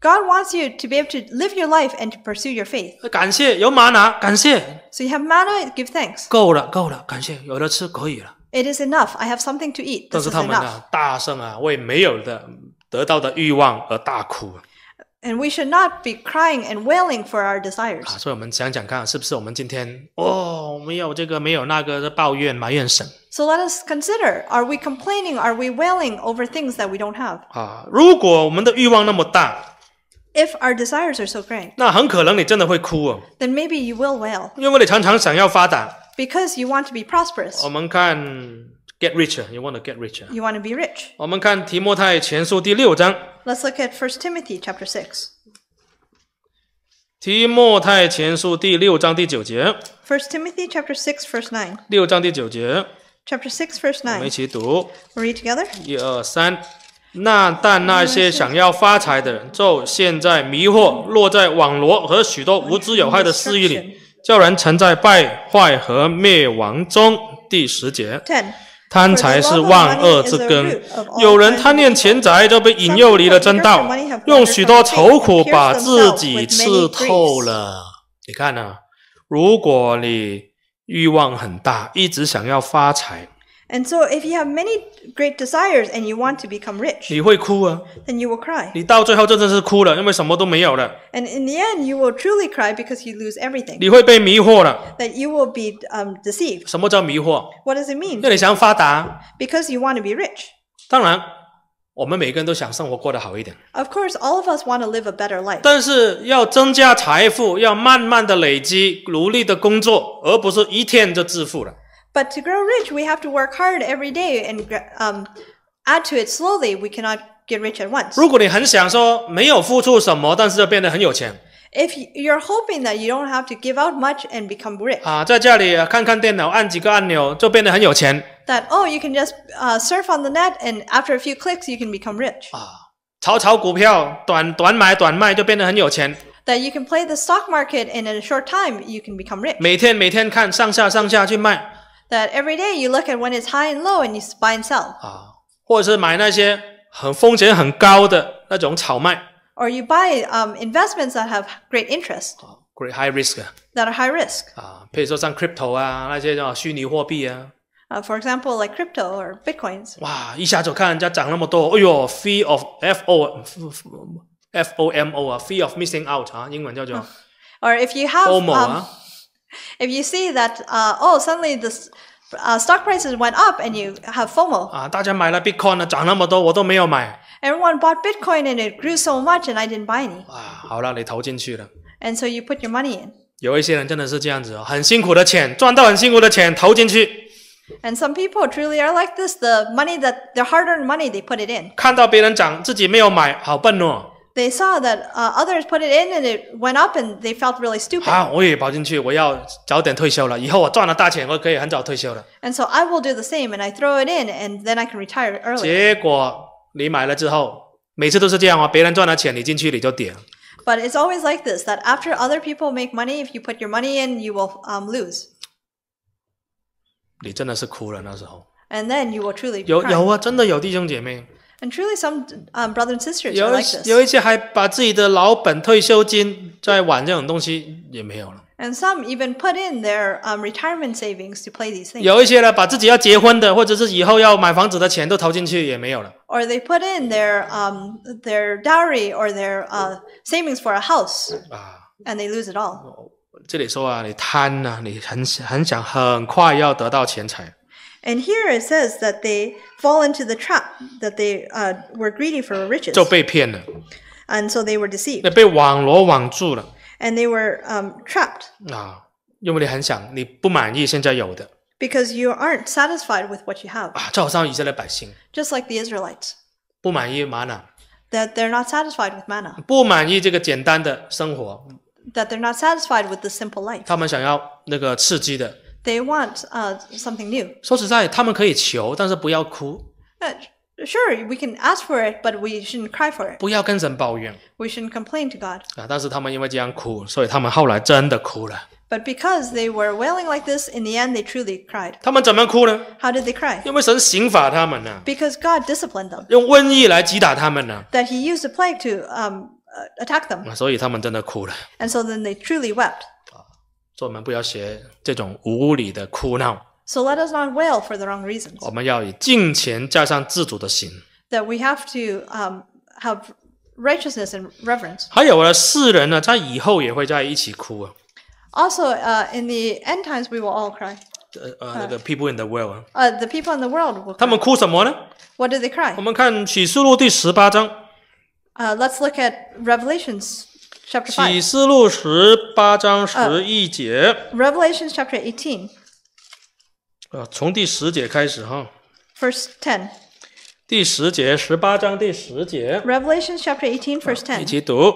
Speaker 2: God wants you to be able to live your life and to pursue your faith. so you have manna, give thanks. it is enough. I have something to eat. This 是 is enough. 啊，
Speaker 1: 大声啊，为没有的得到的欲望而大哭啊。
Speaker 2: and we should not be crying and wailing for our desires. So let us consider: Are we complaining? Are we wailing over things that we don't have?
Speaker 1: 啊，如果我们的欲望那么大
Speaker 2: ，If our desires are so great，
Speaker 1: 那很可能你真的会哭哦。
Speaker 2: Then maybe you will wail，
Speaker 1: 因为你常常想要发达。
Speaker 2: Because you want to be prosperous。我
Speaker 1: 们看。Get richer. You want to get richer.
Speaker 2: You want to be rich.
Speaker 1: 我们看提摩太前书第六章。
Speaker 2: Let's look at First Timothy chapter six.
Speaker 1: 提莫太前书第六章第九节。
Speaker 2: First Timothy chapter six, verse nine.
Speaker 1: 六章第九节。
Speaker 2: Chapter six, verse nine. 我们一
Speaker 1: 起读。Read together. 一二三。那但那些想要发财的人，就现在迷惑，落在网罗和许多无知有害的私欲里，叫人沉在败坏和灭亡中。第十节。Ten. 贪财是万恶之根，有人贪恋钱财，就被引诱离了正道，用许多愁苦把自己吃透了。你看呢？如果你欲望很大，一直想要发财。
Speaker 2: And so if you have many great desires and you want to become rich, then you will cry. and in the end, you will truly cry because you lose everything. 你
Speaker 1: 会被迷惑了。
Speaker 2: That you will be um, deceived.
Speaker 1: What does it mean? Because
Speaker 2: you want to be rich. of course, all of us want to live a better life. But to grow rich, we have to work hard every day and um, add to it slowly. We cannot get rich at once. If you you're hoping that you don't have to give out much and become rich. That oh, you can just uh, surf on the net and after a few clicks you can become rich. 啊，
Speaker 1: 炒炒股票，短短买短卖就变得很有钱。
Speaker 2: That you can play the stock market and in a short time you can become rich that every day you look at when it's high and low and you buy and sell. 啊，
Speaker 1: 或者是买那些很风险很高的那种炒卖。
Speaker 2: Or you buy um investments that have great interest.
Speaker 1: Great high risk.
Speaker 2: That are high risk. 啊，
Speaker 1: 譬如说像 crypto 啊，那些叫虚拟货币啊。
Speaker 2: Uh, for example, like crypto or bitcoins. 哇，
Speaker 1: 一下子看人家涨那么多，哎呦，fee of f o f o m o 啊，fee of missing out 啊，英文叫做。
Speaker 2: Or [LAUGHS] if you have. FOMO [LAUGHS] if you see that, uh, oh, suddenly the uh, stock prices went up and you have FOMO. Uh, Everyone bought Bitcoin and it grew so much and I didn't buy any. And so you put your money in.
Speaker 1: 有一些人真的是这样子哦，很辛苦的钱，赚到很辛苦的钱投进去。
Speaker 2: And some people truly are like this. The money that their hard-earned money they put it in.
Speaker 1: 看到别人涨，自己没有买，好笨哦。
Speaker 2: they saw that uh, others put it in and it went up and they felt really stupid. And so I will do the same and I throw it in and then I can retire early.
Speaker 1: 结果你买了之后，每次都是这样啊，别人赚了钱，你进去你就跌。
Speaker 2: But it's always like this that after other people make money, if you put your money in, you will um, lose. And then you will truly. 有有啊，
Speaker 1: 真的有弟兄姐妹。
Speaker 2: and truly, some um, brothers and sisters are like this. 有一
Speaker 1: 些还把自己的老本退休金在玩这种东西也没有了
Speaker 2: ，And some even put in their um, retirement savings to play these things. 有
Speaker 1: 一些呢把自己要结婚的或者是以后要买房子的钱都投进去也没有了
Speaker 2: ，Or they put in their um, their dowry or their uh, savings for a house, 啊。and they lose it all.
Speaker 1: 这里说啊，你贪呐、你很很想很快要得到钱财，
Speaker 2: and here it says that they fall into the trap that they uh, were greedy for riches. 就被骗了，And so they were deceived they were um, trapped because you aren't satisfied with what you have, just like the Israelites,
Speaker 1: 不满意玛瑙
Speaker 2: ，that they're not satisfied with manna,
Speaker 1: 不满意这个简单的生活
Speaker 2: ，that they're not satisfied with the simple life.
Speaker 1: 他们想要那个刺激的，
Speaker 2: they want uh something new.
Speaker 1: 说实在，他们可以求，但是不要哭。
Speaker 2: Uh, Sure, we can ask for it, but we shouldn't cry for it.
Speaker 1: 不要跟神抱怨
Speaker 2: We shouldn't complain to God.
Speaker 1: 啊！但是他们因为这样哭，所以他们后来真的哭了。
Speaker 2: But because they were wailing like this, in the end, they truly cried. 他
Speaker 1: 们怎么哭呢？How did they cry? 因为神刑罚他们呢、
Speaker 2: Because God disciplined them,
Speaker 1: 用瘟疫来击打他们呢、
Speaker 2: that He used a plague to um, uh, attack them. 啊
Speaker 1: 所以他们真的哭了。
Speaker 2: And so then they truly wept.
Speaker 1: 所以我们不要学这种无理的哭闹。
Speaker 2: So let us not wail for the wrong reasons. we have to um have righteousness and reverence. uh, in the end times, we will all cry.
Speaker 1: 呃呃，the people in the world
Speaker 2: people in the world do they cry?
Speaker 1: 我们看启示录第十八章。
Speaker 2: 呃，let's look at Revelations 启
Speaker 1: 示录十八章十一节。
Speaker 2: r e v e l a t i o n chapter eighteen。
Speaker 1: 呃，从第十节开始哈。
Speaker 2: First ten。
Speaker 1: 第十节，十八章第十
Speaker 2: 节。r e v e l a t i o n chapter eighteen, first ten。一
Speaker 1: 起读，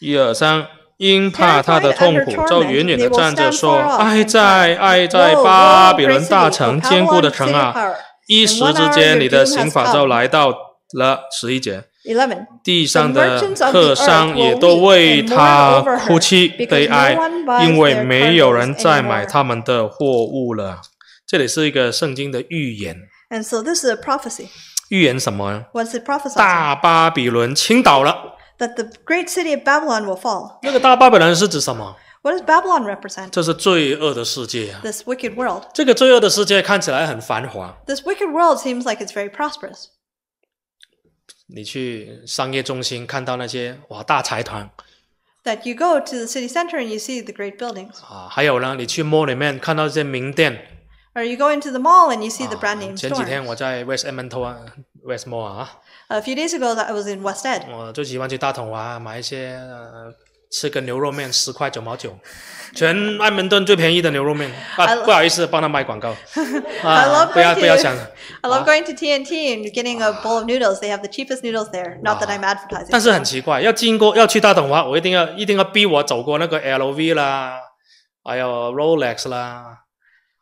Speaker 1: 一二三，因怕他的痛苦，就远远的站着说：“哀哉，哀哉，巴比伦大城，坚固的城啊！一时之间，你的刑法就来到了十一节。”地上的客商也都为他哭泣悲哀，因为没有人在买他们的货物了。这里是一个圣经的预言。
Speaker 2: And so this is a prophecy.
Speaker 1: 预言什么
Speaker 2: ？What's it prophesying? 大
Speaker 1: 巴比伦倾倒了。
Speaker 2: That the great city of Babylon will fall.
Speaker 1: 那个大巴比伦是指什么
Speaker 2: ？What does Babylon represent?
Speaker 1: 这是罪恶的世界。
Speaker 2: This wicked world.
Speaker 1: 这个罪恶的世界看起来很繁华。
Speaker 2: This wicked world seems like it's very prosperous.
Speaker 1: 你去商业中心看到那些哇大财团。
Speaker 2: That you go to the city center and you see the great buildings。啊，
Speaker 1: 还有呢，你去 mall 里面看到一些名店。
Speaker 2: Or you go into the mall and you see the brand name s 前几天
Speaker 1: 我在 West e n t o n West Mall 啊。
Speaker 2: A few days ago, that I was in West End。
Speaker 1: 我最喜欢去大统华买一些。吃个牛肉面十块九毛九，全艾门顿最便宜的牛肉面啊！不好意思，帮他卖广告
Speaker 2: 啊！不要不要想。了。I love going to T N T and getting a bowl of noodles. They have the cheapest noodles there. Not that I'm advertising. 但是很
Speaker 1: 奇怪，要经过要去大统华，我一定要一定要逼我走过那个 L V 啦，还有 r o l e x 啦，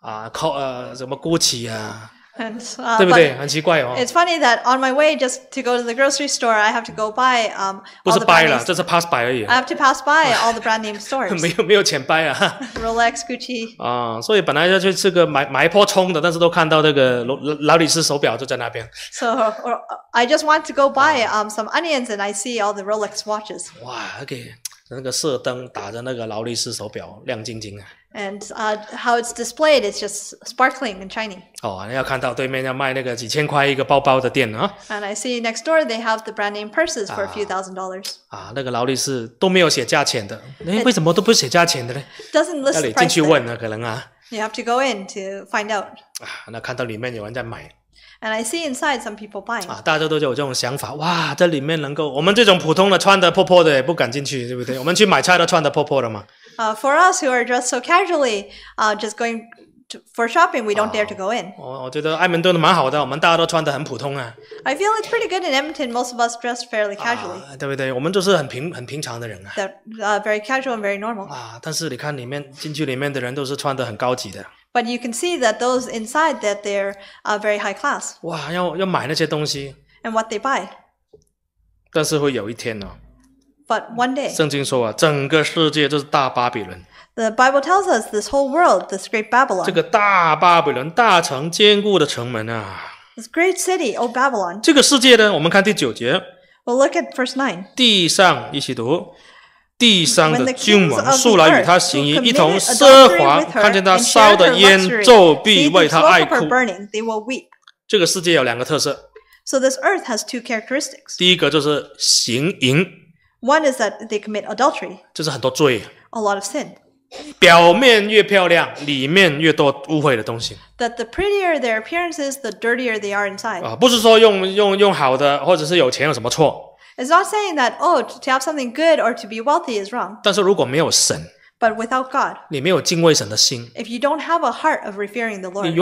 Speaker 1: 啊，靠，呃，什么 GUCCI 啊。And, uh, [LAUGHS]
Speaker 2: funny that on my way just to go to the grocery store, I have to go buy. um. buy I
Speaker 1: pass by have
Speaker 2: to pass by [LAUGHS] all the brand name stores. [LAUGHS] 没
Speaker 1: 有没有钱 buy
Speaker 2: Rolex, Gucci. So or, I just want to go buy um some onions and I see all the Rolex watches. 哇
Speaker 1: ，OK，那个射灯打着那个劳力士手表亮晶晶啊。
Speaker 2: And how it's displayed, it's just sparkling and shiny.
Speaker 1: 哦，要看到对面要卖那个几千块一个包包的店啊。
Speaker 2: And I see next door they have the brand name purses for a few thousand dollars. 啊，
Speaker 1: 那个劳力士都没有写价钱的，那为什么都不写价钱的呢
Speaker 2: ？Doesn't list e p 那你进去问
Speaker 1: 啊，可能啊。
Speaker 2: You have to go in to find out.
Speaker 1: 啊，那看到里面有人在买。
Speaker 2: And I see inside some people buying. 啊，
Speaker 1: 大家都有这种想法，哇，这里面能够，我们这种普通的穿的破破的也不敢进去，对不对？我们去买菜都穿的破破的嘛。
Speaker 2: uh, for us who are dressed so casually uh, just going to, for shopping, we don't dare to oh. go in. I feel it's pretty good in Edmonton. Most of us dress fairly casually. 啊
Speaker 1: 对不对我们就是很平很平常的人
Speaker 2: 啊 That uh, very casual and very normal. but you can see that those inside that they're uh, very high class
Speaker 1: And what they buy. 但是会有一天呢、
Speaker 2: But one day，圣
Speaker 1: 经说啊，整个世界就是大巴比伦。
Speaker 2: The Bible tells us this whole world, this great Babylon. 这个
Speaker 1: 大巴比伦，大城坚固的城门啊。
Speaker 2: This great city, o l Babylon.
Speaker 1: 这个世界呢，我们看第九节。
Speaker 2: We'll look at verse nine.
Speaker 1: 地上一起读。地上的君王素来与他行淫，一同奢华。看见他烧的烟，皱壁为他爱哭。这个世界有两个特色。
Speaker 2: So this earth has two characteristics.
Speaker 1: 第一个就是行淫。
Speaker 2: One is that they commit adultery.
Speaker 1: 这是很多罪，A lot of sin. 表面越漂亮，里面越多污秽的东西
Speaker 2: the prettier their appearance is, the dirtier they are inside. 啊！不
Speaker 1: 是说用用用好的或者是有钱有什么错
Speaker 2: ，It's not saying that, oh, to have something good or to be wealthy is wrong.
Speaker 1: 但是如果没有神
Speaker 2: ，But without God, you don't have a heart of revering the Lord,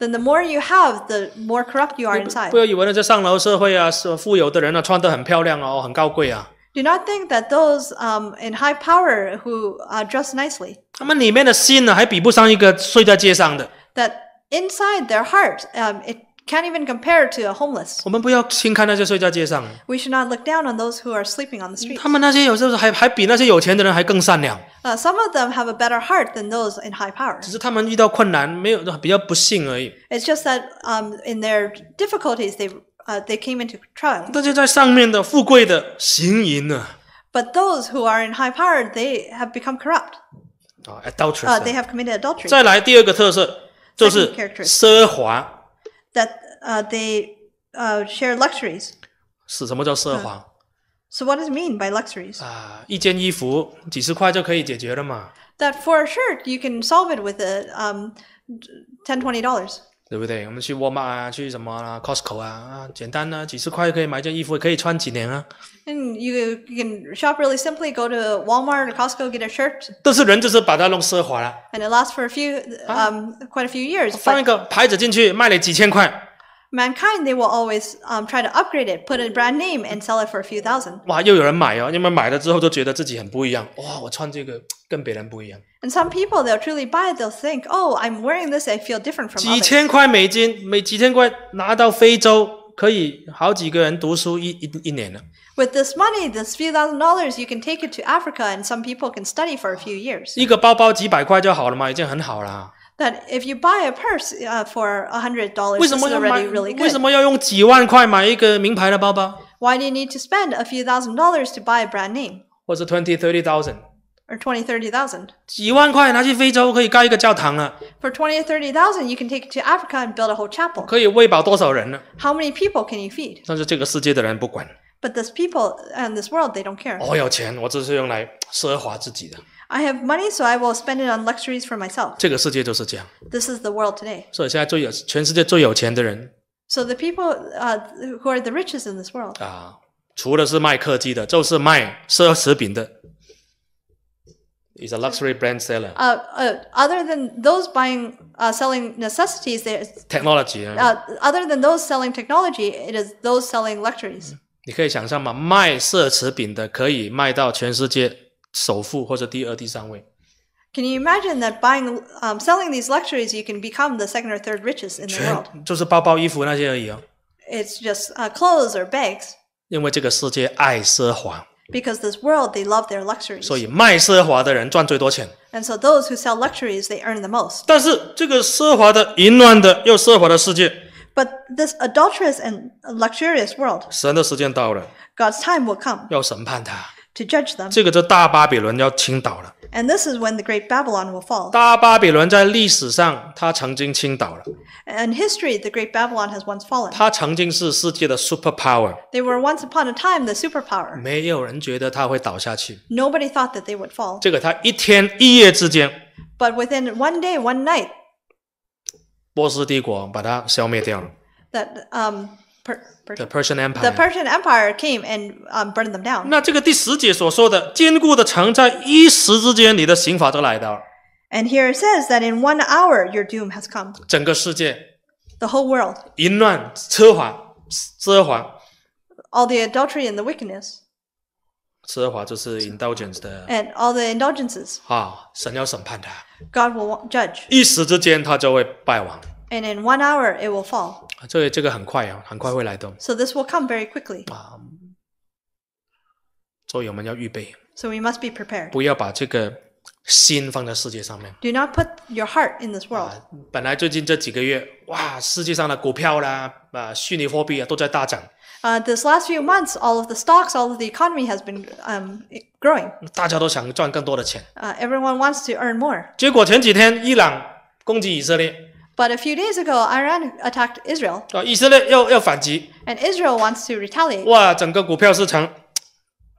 Speaker 2: then the more you have, the more corrupt you are inside. 不要
Speaker 1: 以为呢，这上流社会啊，是富有的人呢、啊，穿得很漂亮哦，很高贵啊。
Speaker 2: Do not think that those um in high power who are uh, dressed nicely.
Speaker 1: 他们里面的心呢，还比不上一个睡在街上的。
Speaker 2: That inside their heart, um, it can't even compare to a homeless.
Speaker 1: 我们不要轻看那些睡在街上。
Speaker 2: We should not look down on those who are sleeping on the street. 他
Speaker 1: 们那些有时候还还比那些有钱的人还更善良。
Speaker 2: Uh, some of them have a better heart than those in high power. 只是他们遇到
Speaker 1: 困难，没有比较不幸而已。
Speaker 2: It's just that um in their difficulties they uh they came into trial. But those who are in high power they have become corrupt.
Speaker 1: Uh, they have
Speaker 2: committed adultery. 再来第二个特色就是奢华。that uh, they uh, share luxuries. So what does it mean by luxuries? That for a shirt you can solve it with a um ten twenty dollars.
Speaker 1: 对不对？我们去沃尔玛啊，去什么啊 Costco 啊，简单呢，几十块可以买件衣服，可以穿几年啊。
Speaker 2: 嗯，you can shop really simply. Go to Walmart or Costco get a shirt.
Speaker 1: 都是人，就是把它弄奢华了。
Speaker 2: And it lasts for a few um quite a few years. 放一
Speaker 1: 个牌子进去，卖了几千块。
Speaker 2: Mankind they will always um try to upgrade it, put a brand name and sell it for a few thousand. [TSK] and some people they'll truly buy, it. they'll think, oh, I'm wearing this, I feel different from 几 With this money, this few thousand dollars, you can take it to Africa, and some people can study for a few years.
Speaker 1: 一个包包几百块就好了嘛，已经很好啦。
Speaker 2: that if you buy a purse uh, for a hundred dollars, it's already really
Speaker 1: good. 为什么要用几万块买一个名牌的包包
Speaker 2: ？Why do you need to spend a few thousand dollars to buy a brand name?
Speaker 1: 或者 twenty, thirty thousand?
Speaker 2: Or twenty, thirty thousand?
Speaker 1: 几万块拿去非洲可以盖一个教堂了。
Speaker 2: For twenty, thirty thousand, you can take it to Africa and build a whole chapel. 可
Speaker 1: 以喂饱多少人呢
Speaker 2: ？How many people can you feed?
Speaker 1: 但是这个世界的人不管。
Speaker 2: But 但是这个世界的人不管。But this people and this world, they don't care. 我有
Speaker 1: 钱，我这是用来奢华自己的。
Speaker 2: I have money, so I will spend it on luxuries for myself.
Speaker 1: 这个世界就是这样。
Speaker 2: This is the world today.
Speaker 1: 所以现在最有全世界最有钱的人
Speaker 2: So the people uh, who are the richest in this world,
Speaker 1: 啊，除了是卖客机的，就是卖奢侈品的。Is a luxury brand seller.
Speaker 2: uh, uh, other than those buying, uh, selling necessities, there's
Speaker 1: Technology 啊 uh,
Speaker 2: other than those selling technology, it is those selling luxuries.
Speaker 1: 你可以想象吗？卖奢侈品的可以卖到全世界首富或者第二、第三位。
Speaker 2: Can you imagine that buying, um, selling these luxuries, you can become the second or third richest in the
Speaker 1: world?
Speaker 2: It's just uh, clothes or bags
Speaker 1: 因为这个世界爱奢华
Speaker 2: ，because this world they love their luxuries. 所
Speaker 1: 以卖奢华的人赚最多钱。
Speaker 2: And so those who sell luxuries they earn the most. 但是
Speaker 1: 这个奢华的、淫乱的又奢华的世界
Speaker 2: ，But this adulterous and luxurious world,
Speaker 1: 神的时间到了
Speaker 2: ，God's time will come to judge them. this is when the great Babylon will fall.
Speaker 1: 大巴比伦在历史上，它曾经倾倒了。
Speaker 2: In history, the great Babylon has once fallen. 它
Speaker 1: 曾经是世界的 superpower。
Speaker 2: They were once upon a time the superpower. Nobody thought that they would fall.
Speaker 1: 这个它一天一夜之间。
Speaker 2: But within one day, one night. um. Per, Persian, the
Speaker 1: Persian Empire. The Persian
Speaker 2: Empire came and um burned them down.
Speaker 1: 那这个第十节所说的“坚固的城在一时之间，你的刑罚就来到了
Speaker 2: And here it says that in one hour your doom has come. ”，
Speaker 1: 整个世界 whole world, 淫乱、奢华、奢华、
Speaker 2: all the adultery and the wickedness,
Speaker 1: 奢华就是 indulgence 的
Speaker 2: all the indulgences,
Speaker 1: 啊，神要审判他
Speaker 2: ，God will wa- judge.
Speaker 1: 一时之间他就会败亡。
Speaker 2: and in one hour it will fall. So this will come very quickly. 啊。
Speaker 1: 所以我们要预备
Speaker 2: ，So um, we must be prepared.
Speaker 1: 不要把这个心放在世界上面。
Speaker 2: Do not put your heart in this world. this last few months, all of the stocks, all of the economy has been um, growing.
Speaker 1: 大家都想赚更多的钱。
Speaker 2: Uh, everyone wants to earn more.
Speaker 1: 结果前几天伊朗攻击以色列，
Speaker 2: but a few days ago, Iran attacked Israel.
Speaker 1: 啊，以色列要要反击
Speaker 2: ，And uh, Israel wants to retaliate.
Speaker 1: 哇，整个股票市场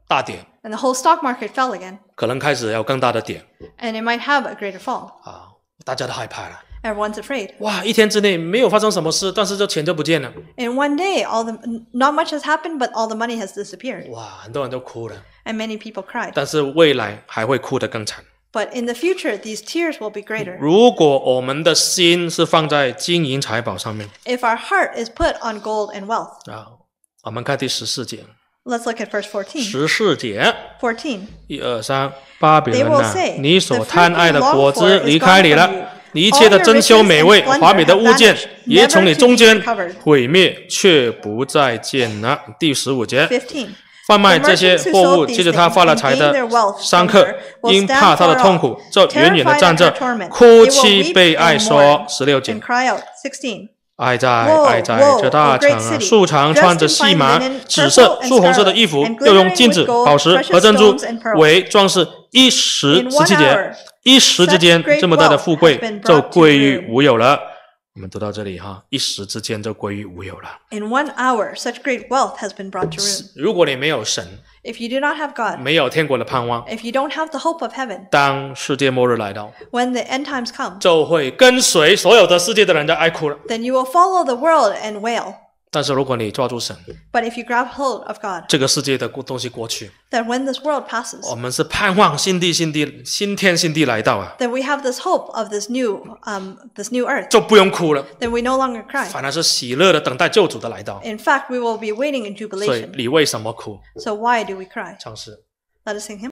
Speaker 1: 大跌
Speaker 2: ，And the whole stock market fell again.
Speaker 1: 可能开始要更大的跌
Speaker 2: And it might have a greater fall. 啊，
Speaker 1: 大家都害怕了。
Speaker 2: Everyone's afraid. 哇，
Speaker 1: 一天之内没有发生什么事，但是这钱就不见了
Speaker 2: ，In one day, all the not much has happened, but all the money has disappeared. 哇，
Speaker 1: 很多人都哭了。
Speaker 2: And many people cried.
Speaker 1: 但是未来还会哭得更惨。
Speaker 2: But be future, the these tears greater. in will
Speaker 1: 如果我们的心是放在金银财宝上面
Speaker 2: ，If our heart is put on gold and wealth，
Speaker 1: 啊，我们看第十四节。
Speaker 2: Let's look at verse fourteen。十
Speaker 1: 四节。Fourteen。一二三，巴比伦啊！你所贪爱的果子离开你了，一切的珍馐美味、华美的物件也从你中间毁灭，却不再见了。第十五节。
Speaker 2: Fifteen。贩卖这些货物，接着他发了财的商客，因怕他的痛苦，就远远的站着，哭泣悲哀，说：“十六节，
Speaker 1: 哀哉哀哉，这大城啊，素常穿着细麻紫色、素红色的衣服，又用镜子、宝石和珍珠为装饰，一时十七节，一时之间，这么大的富贵就归于无有了。我们读到这里哈，一时之间就归于无有了。
Speaker 2: In one hour, such great wealth has been brought to ruin.
Speaker 1: 如果你没有神
Speaker 2: ，If you do not have God，
Speaker 1: 没有天国的盼望
Speaker 2: ，If you don't have the hope of heaven，
Speaker 1: 当世界末日来到
Speaker 2: ，When the end times come，
Speaker 1: 就会跟随所有的世界的人在哀哭了。
Speaker 2: Then you will follow the world and wail.
Speaker 1: 但是如果你抓住神
Speaker 2: ，But if you grab hold of God, God，
Speaker 1: 这个世界的东西过去
Speaker 2: ，Then when this world passes，我
Speaker 1: 们是盼望新地、新地、新天、新地来到啊。
Speaker 2: Then we have this hope of this new, um, this new earth。就
Speaker 1: 不用哭了。
Speaker 2: Then we no longer cry。反
Speaker 1: 而是喜乐的等待救主的来到。
Speaker 2: In fact, we will be waiting in jubilation. jubilation。所以你
Speaker 1: 为什么哭
Speaker 2: ？So why do we cry? cry？唱诗。Let us sing him.